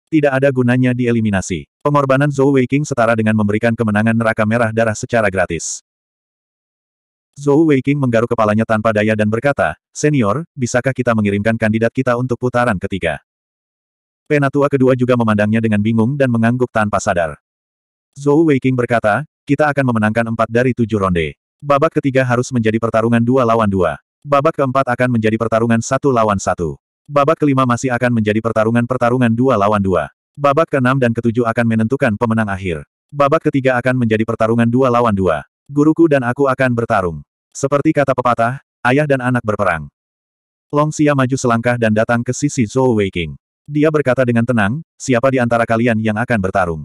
Tidak ada gunanya dieliminasi. Pengorbanan Zhou Weiqing setara dengan memberikan kemenangan neraka merah darah secara gratis. Zhou Weiqing menggaruk kepalanya tanpa daya dan berkata, Senior, bisakah kita mengirimkan kandidat kita untuk putaran ketiga? Penatua kedua juga memandangnya dengan bingung dan mengangguk tanpa sadar. Zhou Weiking berkata, kita akan memenangkan empat dari tujuh ronde. Babak ketiga harus menjadi pertarungan dua lawan dua. Babak keempat akan menjadi pertarungan satu lawan satu. Babak kelima masih akan menjadi pertarungan-pertarungan dua lawan dua. Babak keenam dan ketujuh akan menentukan pemenang akhir. Babak ketiga akan menjadi pertarungan dua lawan dua. Guruku dan aku akan bertarung. Seperti kata pepatah, ayah dan anak berperang. Long Xia maju selangkah dan datang ke sisi Zhou Weiking. Dia berkata dengan tenang, siapa di antara kalian yang akan bertarung?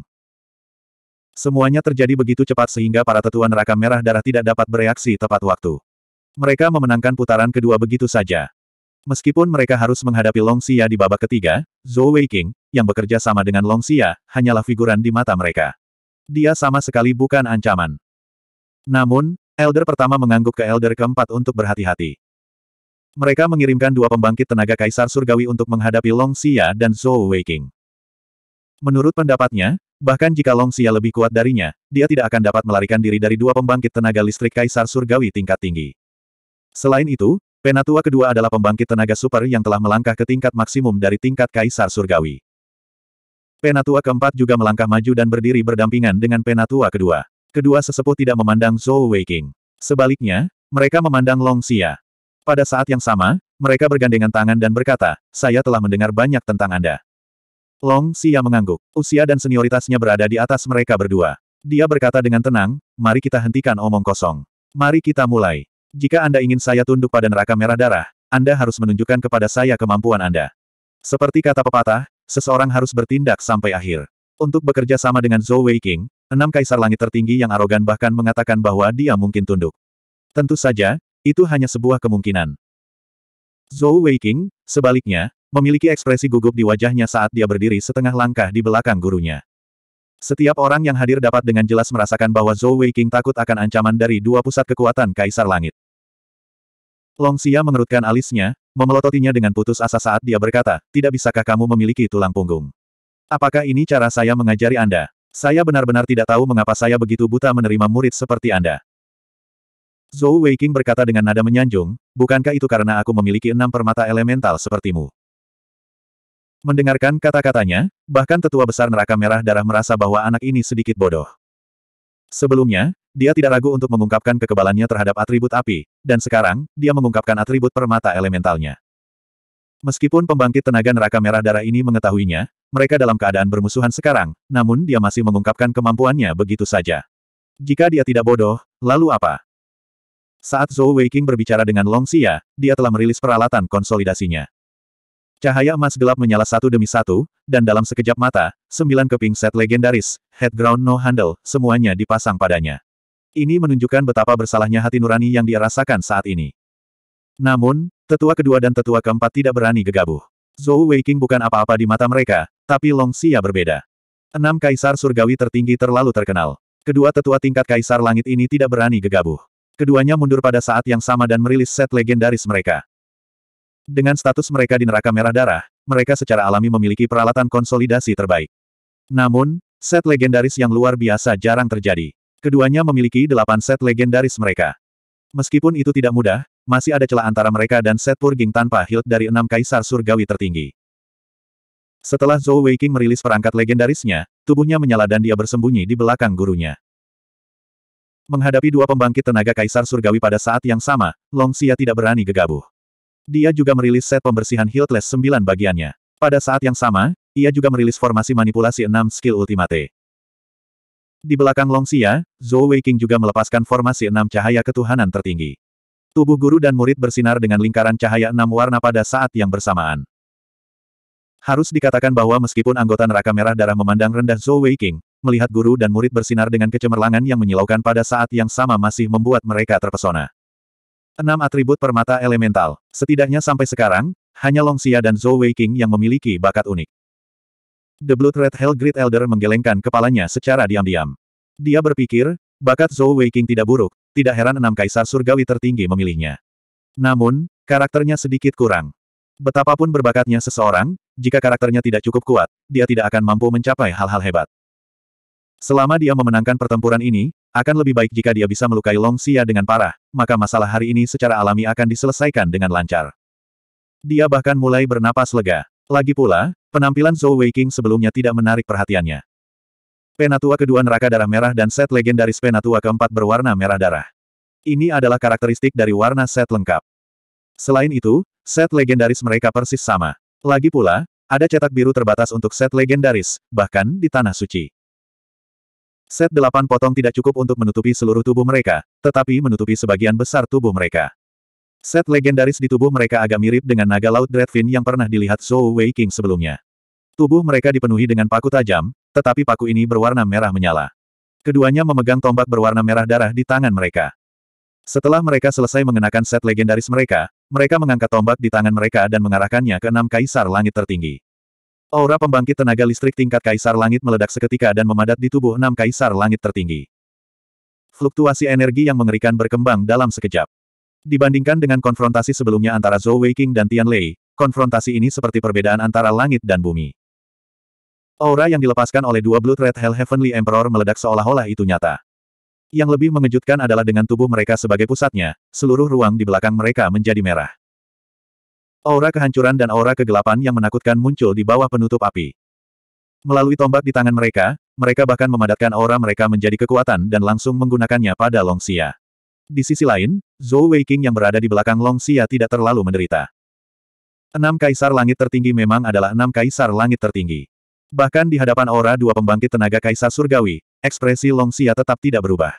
Semuanya terjadi begitu cepat sehingga para tetua neraka merah darah tidak dapat bereaksi tepat waktu. Mereka memenangkan putaran kedua begitu saja. Meskipun mereka harus menghadapi Long Xia di babak ketiga, Zhou Weiqing, yang bekerja sama dengan Long Xia, hanyalah figuran di mata mereka. Dia sama sekali bukan ancaman. Namun, Elder pertama mengangguk ke Elder keempat untuk berhati-hati. Mereka mengirimkan dua pembangkit tenaga kaisar surgawi untuk menghadapi Long Xia dan Zhou Weiqing. Menurut pendapatnya, bahkan jika Long Xia lebih kuat darinya, dia tidak akan dapat melarikan diri dari dua pembangkit tenaga listrik kaisar surgawi tingkat tinggi. Selain itu, penatua kedua adalah pembangkit tenaga super yang telah melangkah ke tingkat maksimum dari tingkat kaisar surgawi. Penatua keempat juga melangkah maju dan berdiri berdampingan dengan penatua kedua. Kedua sesepuh tidak memandang Zhou Weiqing. Sebaliknya, mereka memandang Long Xia. Pada saat yang sama, mereka bergandengan tangan dan berkata, saya telah mendengar banyak tentang Anda. Long Xia mengangguk. Usia dan senioritasnya berada di atas mereka berdua. Dia berkata dengan tenang, mari kita hentikan omong kosong. Mari kita mulai. Jika Anda ingin saya tunduk pada neraka merah darah, Anda harus menunjukkan kepada saya kemampuan Anda. Seperti kata pepatah, seseorang harus bertindak sampai akhir. Untuk bekerja sama dengan Zhou Wei King, enam kaisar langit tertinggi yang arogan bahkan mengatakan bahwa dia mungkin tunduk. Tentu saja, itu hanya sebuah kemungkinan. Zhou Weiqing, sebaliknya, memiliki ekspresi gugup di wajahnya saat dia berdiri setengah langkah di belakang gurunya. Setiap orang yang hadir dapat dengan jelas merasakan bahwa Zhou Weiqing takut akan ancaman dari dua pusat kekuatan Kaisar Langit. Long Xia mengerutkan alisnya, memelototinya dengan putus asa saat dia berkata, tidak bisakah kamu memiliki tulang punggung? Apakah ini cara saya mengajari Anda? Saya benar-benar tidak tahu mengapa saya begitu buta menerima murid seperti Anda. Zhou Weiqing berkata dengan nada menyanjung, bukankah itu karena aku memiliki enam permata elemental sepertimu? Mendengarkan kata-katanya, bahkan tetua besar neraka merah darah merasa bahwa anak ini sedikit bodoh. Sebelumnya, dia tidak ragu untuk mengungkapkan kekebalannya terhadap atribut api, dan sekarang, dia mengungkapkan atribut permata elementalnya. Meskipun pembangkit tenaga neraka merah darah ini mengetahuinya, mereka dalam keadaan bermusuhan sekarang, namun dia masih mengungkapkan kemampuannya begitu saja. Jika dia tidak bodoh, lalu apa? Saat Zhou Weiqing berbicara dengan Long Xia, dia telah merilis peralatan konsolidasinya. Cahaya emas gelap menyala satu demi satu, dan dalam sekejap mata, sembilan keping set legendaris, headground no handle, semuanya dipasang padanya. Ini menunjukkan betapa bersalahnya hati nurani yang dia rasakan saat ini. Namun, tetua kedua dan tetua keempat tidak berani gegabah. Zhou Weiqing bukan apa-apa di mata mereka, tapi Long Xia berbeda. Enam kaisar surgawi tertinggi terlalu terkenal. Kedua tetua tingkat kaisar langit ini tidak berani gegabah. Keduanya mundur pada saat yang sama dan merilis set legendaris mereka. Dengan status mereka di neraka merah darah, mereka secara alami memiliki peralatan konsolidasi terbaik. Namun, set legendaris yang luar biasa jarang terjadi. Keduanya memiliki delapan set legendaris mereka. Meskipun itu tidak mudah, masih ada celah antara mereka dan set purging tanpa hilt dari enam kaisar surgawi tertinggi. Setelah Zhou Weiqing merilis perangkat legendarisnya, tubuhnya menyala dan dia bersembunyi di belakang gurunya. Menghadapi dua pembangkit tenaga kaisar surgawi pada saat yang sama, Long Xia tidak berani gegabah. Dia juga merilis set pembersihan Hiltless 9 bagiannya. Pada saat yang sama, ia juga merilis formasi manipulasi 6 skill ultimate. Di belakang Long Xia, Zhou Weiqing juga melepaskan formasi 6 cahaya ketuhanan tertinggi. Tubuh guru dan murid bersinar dengan lingkaran cahaya 6 warna pada saat yang bersamaan. Harus dikatakan bahwa meskipun anggota neraka merah darah memandang rendah Zhou Weiqing, melihat guru dan murid bersinar dengan kecemerlangan yang menyilaukan pada saat yang sama masih membuat mereka terpesona. Enam atribut permata elemental, setidaknya sampai sekarang, hanya Long Xia dan Zhou Weiqing yang memiliki bakat unik. The Blood Red Hell Great Elder menggelengkan kepalanya secara diam-diam. Dia berpikir, bakat Zhou Weiqing tidak buruk, tidak heran enam kaisar surgawi tertinggi memilihnya. Namun, karakternya sedikit kurang. Betapapun berbakatnya seseorang, jika karakternya tidak cukup kuat, dia tidak akan mampu mencapai hal-hal hebat. Selama dia memenangkan pertempuran ini, akan lebih baik jika dia bisa melukai Long Xia dengan parah, maka masalah hari ini secara alami akan diselesaikan dengan lancar. Dia bahkan mulai bernapas lega. Lagi pula, penampilan Zhou Weiqing sebelumnya tidak menarik perhatiannya. Penatua kedua neraka darah merah dan set legendaris penatua keempat berwarna merah darah. Ini adalah karakteristik dari warna set lengkap. Selain itu, set legendaris mereka persis sama. Lagi pula, ada cetak biru terbatas untuk set legendaris, bahkan di Tanah Suci. Set delapan potong tidak cukup untuk menutupi seluruh tubuh mereka, tetapi menutupi sebagian besar tubuh mereka. Set legendaris di tubuh mereka agak mirip dengan naga laut Dreadfin yang pernah dilihat Zhou Wei King sebelumnya. Tubuh mereka dipenuhi dengan paku tajam, tetapi paku ini berwarna merah menyala. Keduanya memegang tombak berwarna merah darah di tangan mereka. Setelah mereka selesai mengenakan set legendaris mereka, mereka mengangkat tombak di tangan mereka dan mengarahkannya ke enam kaisar langit tertinggi. Aura pembangkit tenaga listrik tingkat kaisar langit meledak seketika dan memadat di tubuh enam kaisar langit tertinggi. Fluktuasi energi yang mengerikan berkembang dalam sekejap. Dibandingkan dengan konfrontasi sebelumnya antara Zhou Weiqing dan Tian Lei, konfrontasi ini seperti perbedaan antara langit dan bumi. Aura yang dilepaskan oleh dua Blood Red Hell Heavenly Emperor meledak seolah-olah itu nyata. Yang lebih mengejutkan adalah dengan tubuh mereka sebagai pusatnya, seluruh ruang di belakang mereka menjadi merah. Aura kehancuran dan aura kegelapan yang menakutkan muncul di bawah penutup api. Melalui tombak di tangan mereka, mereka bahkan memadatkan aura mereka menjadi kekuatan dan langsung menggunakannya pada Long Xia. Di sisi lain, Zhou Weiqing yang berada di belakang Long Xia tidak terlalu menderita. Enam kaisar langit tertinggi memang adalah enam kaisar langit tertinggi. Bahkan di hadapan aura dua pembangkit tenaga kaisar surgawi, ekspresi Long Xia tetap tidak berubah.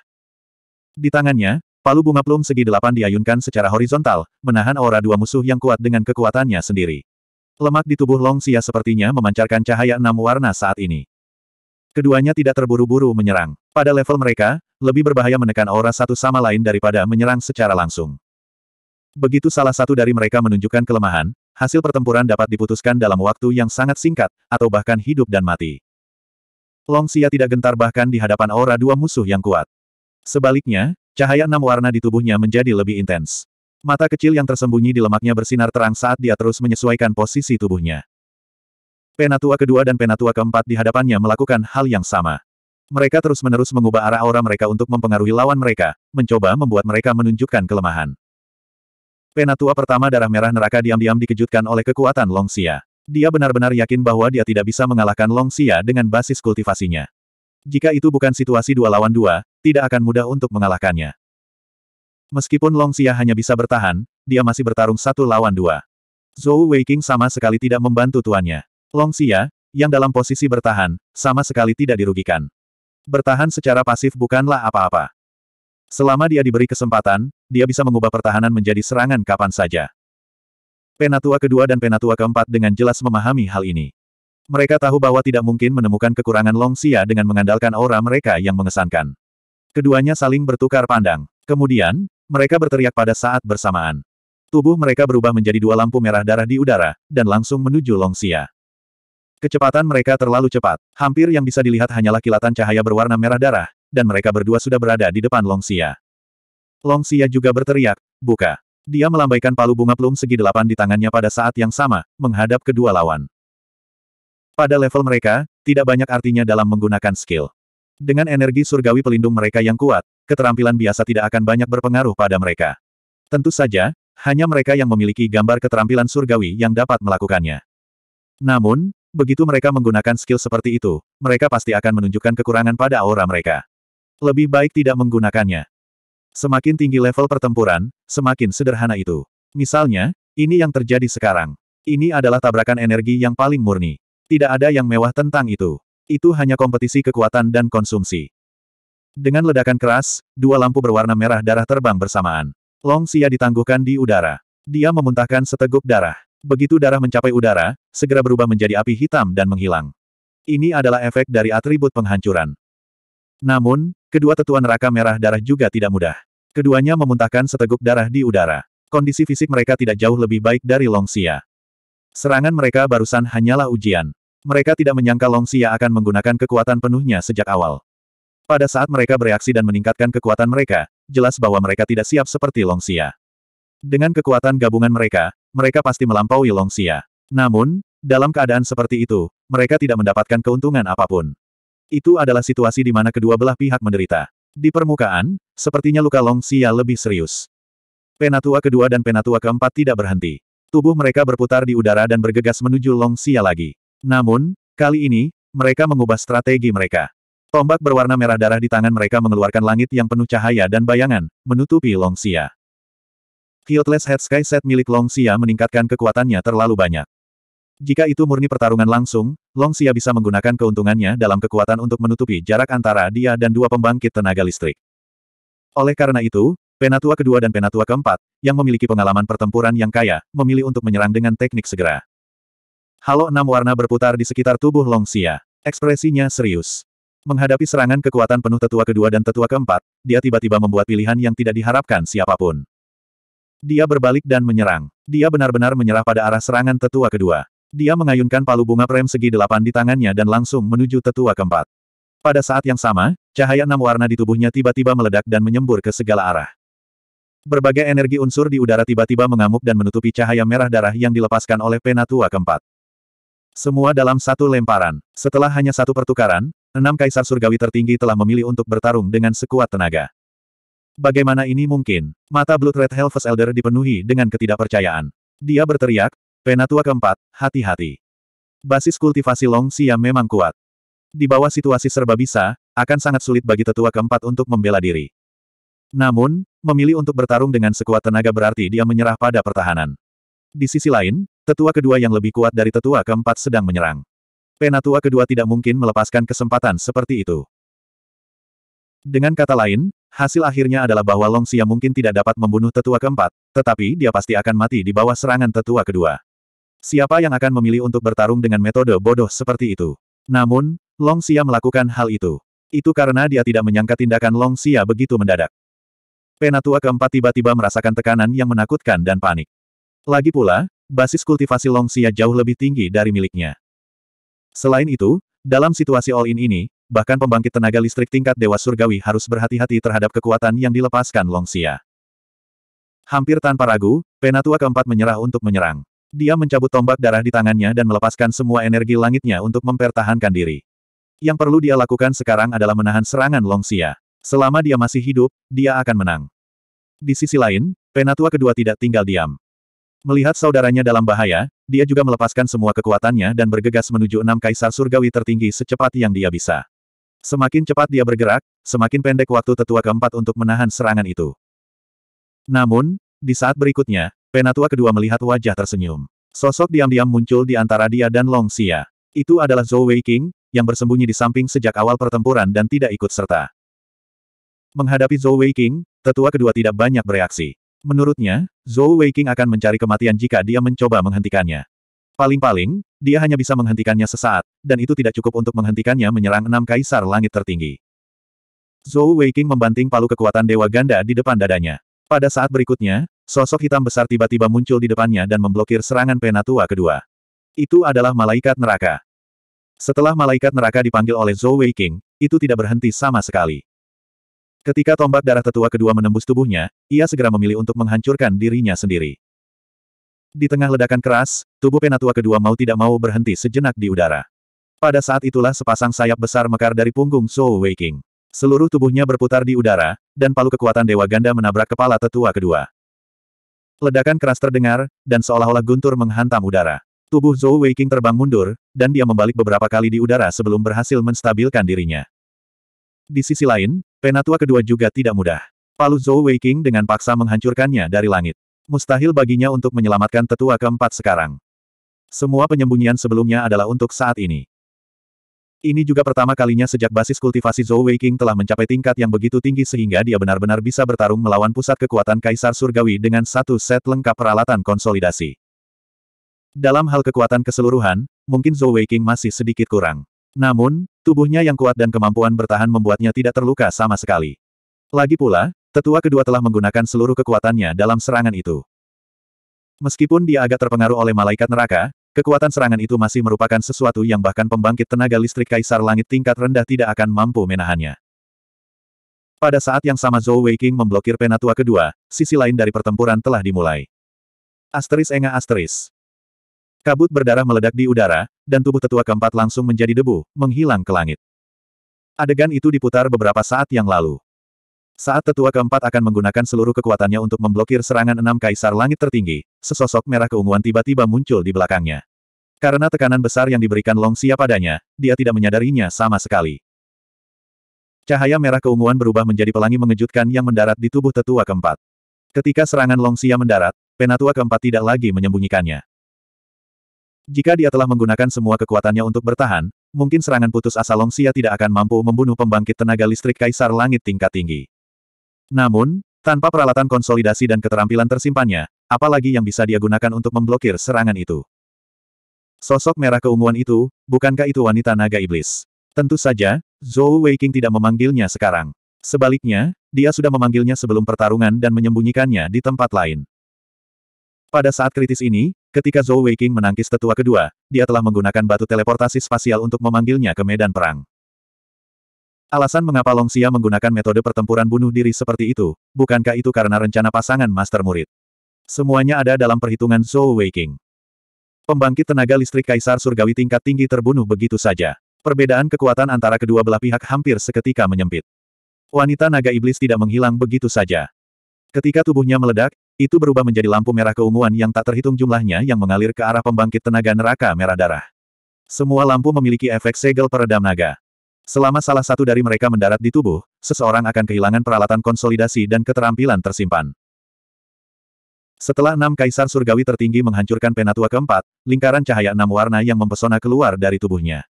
Di tangannya, Palu bunga plum segi delapan diayunkan secara horizontal, menahan aura dua musuh yang kuat dengan kekuatannya sendiri. Lemak di tubuh Long Xia sepertinya memancarkan cahaya enam warna saat ini. Keduanya tidak terburu-buru menyerang. Pada level mereka, lebih berbahaya menekan aura satu sama lain daripada menyerang secara langsung. Begitu salah satu dari mereka menunjukkan kelemahan, hasil pertempuran dapat diputuskan dalam waktu yang sangat singkat, atau bahkan hidup dan mati. Long Xia tidak gentar bahkan di hadapan aura dua musuh yang kuat. Sebaliknya, Cahaya enam warna di tubuhnya menjadi lebih intens. Mata kecil yang tersembunyi di lemaknya bersinar terang saat dia terus menyesuaikan posisi tubuhnya. Penatua kedua dan penatua keempat di hadapannya melakukan hal yang sama. Mereka terus-menerus mengubah arah aura mereka untuk mempengaruhi lawan mereka, mencoba membuat mereka menunjukkan kelemahan. Penatua pertama darah merah neraka diam-diam dikejutkan oleh kekuatan Long Xia. Dia benar-benar yakin bahwa dia tidak bisa mengalahkan Long Xia dengan basis kultivasinya. Jika itu bukan situasi dua lawan dua, tidak akan mudah untuk mengalahkannya. Meskipun Long Xia hanya bisa bertahan, dia masih bertarung satu lawan dua. Zhou Weiqing sama sekali tidak membantu tuannya. Long Xia, yang dalam posisi bertahan, sama sekali tidak dirugikan. Bertahan secara pasif bukanlah apa-apa. Selama dia diberi kesempatan, dia bisa mengubah pertahanan menjadi serangan kapan saja. Penatua kedua dan penatua keempat dengan jelas memahami hal ini. Mereka tahu bahwa tidak mungkin menemukan kekurangan Long Xia dengan mengandalkan aura mereka yang mengesankan. Keduanya saling bertukar pandang. Kemudian, mereka berteriak pada saat bersamaan. Tubuh mereka berubah menjadi dua lampu merah darah di udara, dan langsung menuju Longxia. Kecepatan mereka terlalu cepat. Hampir yang bisa dilihat hanyalah kilatan cahaya berwarna merah darah, dan mereka berdua sudah berada di depan Longxia. Longxia juga berteriak, buka. Dia melambaikan palu bunga plum segi delapan di tangannya pada saat yang sama, menghadap kedua lawan. Pada level mereka, tidak banyak artinya dalam menggunakan skill. Dengan energi surgawi pelindung mereka yang kuat, keterampilan biasa tidak akan banyak berpengaruh pada mereka. Tentu saja, hanya mereka yang memiliki gambar keterampilan surgawi yang dapat melakukannya. Namun, begitu mereka menggunakan skill seperti itu, mereka pasti akan menunjukkan kekurangan pada aura mereka. Lebih baik tidak menggunakannya. Semakin tinggi level pertempuran, semakin sederhana itu. Misalnya, ini yang terjadi sekarang. Ini adalah tabrakan energi yang paling murni. Tidak ada yang mewah tentang itu itu hanya kompetisi kekuatan dan konsumsi. Dengan ledakan keras, dua lampu berwarna merah darah terbang bersamaan. Long Xia ditangguhkan di udara. Dia memuntahkan seteguk darah. Begitu darah mencapai udara, segera berubah menjadi api hitam dan menghilang. Ini adalah efek dari atribut penghancuran. Namun, kedua tetua neraka merah darah juga tidak mudah. Keduanya memuntahkan seteguk darah di udara. Kondisi fisik mereka tidak jauh lebih baik dari Long Xia. Serangan mereka barusan hanyalah ujian. Mereka tidak menyangka Long Xia akan menggunakan kekuatan penuhnya sejak awal. Pada saat mereka bereaksi dan meningkatkan kekuatan mereka, jelas bahwa mereka tidak siap seperti Long Xia. Dengan kekuatan gabungan mereka, mereka pasti melampaui Long Xia. Namun, dalam keadaan seperti itu, mereka tidak mendapatkan keuntungan apapun. Itu adalah situasi di mana kedua belah pihak menderita. Di permukaan, sepertinya luka Long Xia lebih serius. Penatua kedua dan penatua keempat tidak berhenti. Tubuh mereka berputar di udara dan bergegas menuju Long Xia lagi. Namun, kali ini, mereka mengubah strategi mereka. Tombak berwarna merah darah di tangan mereka mengeluarkan langit yang penuh cahaya dan bayangan, menutupi Longxia. Kyotless Head Sky Set milik Xia meningkatkan kekuatannya terlalu banyak. Jika itu murni pertarungan langsung, Long Xia bisa menggunakan keuntungannya dalam kekuatan untuk menutupi jarak antara dia dan dua pembangkit tenaga listrik. Oleh karena itu, Penatua kedua dan Penatua keempat, yang memiliki pengalaman pertempuran yang kaya, memilih untuk menyerang dengan teknik segera. Halo enam warna berputar di sekitar tubuh Long Xia, Ekspresinya serius. Menghadapi serangan kekuatan penuh tetua kedua dan tetua keempat, dia tiba-tiba membuat pilihan yang tidak diharapkan siapapun. Dia berbalik dan menyerang. Dia benar-benar menyerah pada arah serangan tetua kedua. Dia mengayunkan palu bunga prem segi delapan di tangannya dan langsung menuju tetua keempat. Pada saat yang sama, cahaya enam warna di tubuhnya tiba-tiba meledak dan menyembur ke segala arah. Berbagai energi unsur di udara tiba-tiba mengamuk dan menutupi cahaya merah darah yang dilepaskan oleh penatua keempat. Semua dalam satu lemparan. Setelah hanya satu pertukaran, enam kaisar surgawi tertinggi telah memilih untuk bertarung dengan sekuat tenaga. Bagaimana ini mungkin? Mata Blood Red Helves Elder dipenuhi dengan ketidakpercayaan. Dia berteriak, Penatua keempat, hati-hati. Basis kultivasi Long Siam memang kuat. Di bawah situasi serba bisa, akan sangat sulit bagi tetua keempat untuk membela diri. Namun, memilih untuk bertarung dengan sekuat tenaga berarti dia menyerah pada pertahanan. Di sisi lain, Tetua kedua yang lebih kuat dari tetua keempat sedang menyerang. Penatua kedua tidak mungkin melepaskan kesempatan seperti itu. Dengan kata lain, hasil akhirnya adalah bahwa Long Xia mungkin tidak dapat membunuh tetua keempat, tetapi dia pasti akan mati di bawah serangan tetua kedua. Siapa yang akan memilih untuk bertarung dengan metode bodoh seperti itu? Namun, Long Xia melakukan hal itu. Itu karena dia tidak menyangka tindakan Long Xia begitu mendadak. Penatua keempat tiba-tiba merasakan tekanan yang menakutkan dan panik. Lagi pula, basis kultivasi Long Xia jauh lebih tinggi dari miliknya. Selain itu, dalam situasi all-in ini, bahkan pembangkit tenaga listrik tingkat Dewa Surgawi harus berhati-hati terhadap kekuatan yang dilepaskan Long Xia. Hampir tanpa ragu, Penatua keempat menyerah untuk menyerang. Dia mencabut tombak darah di tangannya dan melepaskan semua energi langitnya untuk mempertahankan diri. Yang perlu dia lakukan sekarang adalah menahan serangan Long Xia. Selama dia masih hidup, dia akan menang. Di sisi lain, Penatua kedua tidak tinggal diam. Melihat saudaranya dalam bahaya, dia juga melepaskan semua kekuatannya dan bergegas menuju enam kaisar surgawi tertinggi secepat yang dia bisa. Semakin cepat dia bergerak, semakin pendek waktu tetua keempat untuk menahan serangan itu. Namun, di saat berikutnya, penatua kedua melihat wajah tersenyum. Sosok diam-diam muncul di antara dia dan Long Xia. Itu adalah Zhou Wei King, yang bersembunyi di samping sejak awal pertempuran dan tidak ikut serta. Menghadapi Zhou Wei King, tetua kedua tidak banyak bereaksi. Menurutnya, Zhou Weiqing akan mencari kematian jika dia mencoba menghentikannya. Paling-paling, dia hanya bisa menghentikannya sesaat, dan itu tidak cukup untuk menghentikannya menyerang enam kaisar langit tertinggi. Zhou Weiqing membanting palu kekuatan Dewa Ganda di depan dadanya. Pada saat berikutnya, sosok hitam besar tiba-tiba muncul di depannya dan memblokir serangan penatua kedua. Itu adalah malaikat neraka. Setelah malaikat neraka dipanggil oleh Zhou Weiqing, itu tidak berhenti sama sekali. Ketika tombak darah tetua kedua menembus tubuhnya, ia segera memilih untuk menghancurkan dirinya sendiri. Di tengah ledakan keras, tubuh penatua kedua mau tidak mau berhenti sejenak di udara. Pada saat itulah sepasang sayap besar mekar dari punggung Zhou Weiking. Seluruh tubuhnya berputar di udara, dan palu kekuatan Dewa Ganda menabrak kepala tetua kedua. Ledakan keras terdengar, dan seolah-olah guntur menghantam udara. Tubuh Zhou Weiking terbang mundur, dan dia membalik beberapa kali di udara sebelum berhasil menstabilkan dirinya. Di sisi lain, Penatua kedua juga tidak mudah. Palu Zhou King dengan paksa menghancurkannya dari langit. Mustahil baginya untuk menyelamatkan tetua keempat sekarang. Semua penyembunyian sebelumnya adalah untuk saat ini. Ini juga pertama kalinya sejak basis kultivasi Zhou King telah mencapai tingkat yang begitu tinggi sehingga dia benar-benar bisa bertarung melawan pusat kekuatan Kaisar Surgawi dengan satu set lengkap peralatan konsolidasi. Dalam hal kekuatan keseluruhan, mungkin Zhou King masih sedikit kurang. Namun, tubuhnya yang kuat dan kemampuan bertahan membuatnya tidak terluka sama sekali. Lagi pula, tetua kedua telah menggunakan seluruh kekuatannya dalam serangan itu. Meskipun dia agak terpengaruh oleh malaikat neraka, kekuatan serangan itu masih merupakan sesuatu yang bahkan pembangkit tenaga listrik kaisar langit tingkat rendah tidak akan mampu menahannya. Pada saat yang sama Zhou Weiqing memblokir penatua kedua, sisi lain dari pertempuran telah dimulai. Asteris enga asteris. Kabut berdarah meledak di udara, dan tubuh tetua keempat langsung menjadi debu, menghilang ke langit. Adegan itu diputar beberapa saat yang lalu. Saat tetua keempat akan menggunakan seluruh kekuatannya untuk memblokir serangan enam kaisar langit tertinggi, sesosok merah keunguan tiba-tiba muncul di belakangnya. Karena tekanan besar yang diberikan Long Xia padanya, dia tidak menyadarinya sama sekali. Cahaya merah keunguan berubah menjadi pelangi mengejutkan yang mendarat di tubuh tetua keempat. Ketika serangan Long Xia mendarat, penatua keempat tidak lagi menyembunyikannya. Jika dia telah menggunakan semua kekuatannya untuk bertahan, mungkin serangan putus asa Long Xia tidak akan mampu membunuh pembangkit tenaga listrik Kaisar Langit tingkat tinggi. Namun, tanpa peralatan konsolidasi dan keterampilan tersimpannya, apalagi yang bisa dia gunakan untuk memblokir serangan itu. Sosok merah keunguan itu, bukankah itu wanita naga iblis? Tentu saja, Zhou Weiqing tidak memanggilnya sekarang. Sebaliknya, dia sudah memanggilnya sebelum pertarungan dan menyembunyikannya di tempat lain. Pada saat kritis ini, Ketika Zhou Weiqing menangkis tetua kedua, dia telah menggunakan batu teleportasi spasial untuk memanggilnya ke medan perang. Alasan mengapa Long Xia menggunakan metode pertempuran bunuh diri seperti itu, bukankah itu karena rencana pasangan master murid? Semuanya ada dalam perhitungan Zhou Weiqing. Pembangkit tenaga listrik Kaisar Surgawi tingkat tinggi terbunuh begitu saja. Perbedaan kekuatan antara kedua belah pihak hampir seketika menyempit. Wanita naga iblis tidak menghilang begitu saja. Ketika tubuhnya meledak, itu berubah menjadi lampu merah keunguan yang tak terhitung jumlahnya yang mengalir ke arah pembangkit tenaga neraka merah darah. Semua lampu memiliki efek segel peredam naga. Selama salah satu dari mereka mendarat di tubuh, seseorang akan kehilangan peralatan konsolidasi dan keterampilan tersimpan. Setelah enam kaisar surgawi tertinggi menghancurkan penatua keempat, lingkaran cahaya enam warna yang mempesona keluar dari tubuhnya.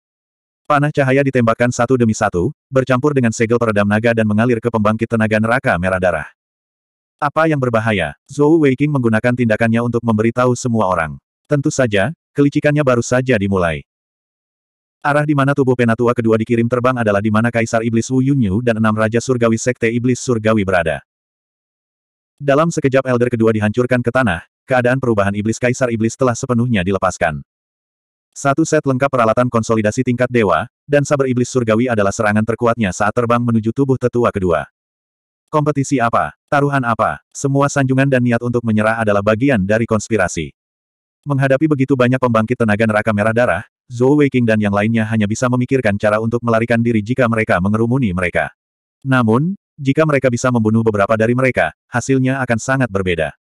Panah cahaya ditembakkan satu demi satu, bercampur dengan segel peredam naga dan mengalir ke pembangkit tenaga neraka merah darah. Apa yang berbahaya? Zhou Weiqing menggunakan tindakannya untuk memberitahu semua orang. Tentu saja, kelicikannya baru saja dimulai. Arah di mana tubuh penatua kedua dikirim terbang adalah di mana Kaisar Iblis Wu Yunyu dan enam Raja Surgawi Sekte Iblis Surgawi berada. Dalam sekejap Elder kedua dihancurkan ke tanah, keadaan perubahan Iblis Kaisar Iblis telah sepenuhnya dilepaskan. Satu set lengkap peralatan konsolidasi tingkat dewa, dan saber Iblis Surgawi adalah serangan terkuatnya saat terbang menuju tubuh tetua kedua. Kompetisi apa? Taruhan apa? Semua sanjungan dan niat untuk menyerah adalah bagian dari konspirasi. Menghadapi begitu banyak pembangkit tenaga neraka merah darah, Zhou Weiqing dan yang lainnya hanya bisa memikirkan cara untuk melarikan diri jika mereka mengerumuni mereka. Namun, jika mereka bisa membunuh beberapa dari mereka, hasilnya akan sangat berbeda.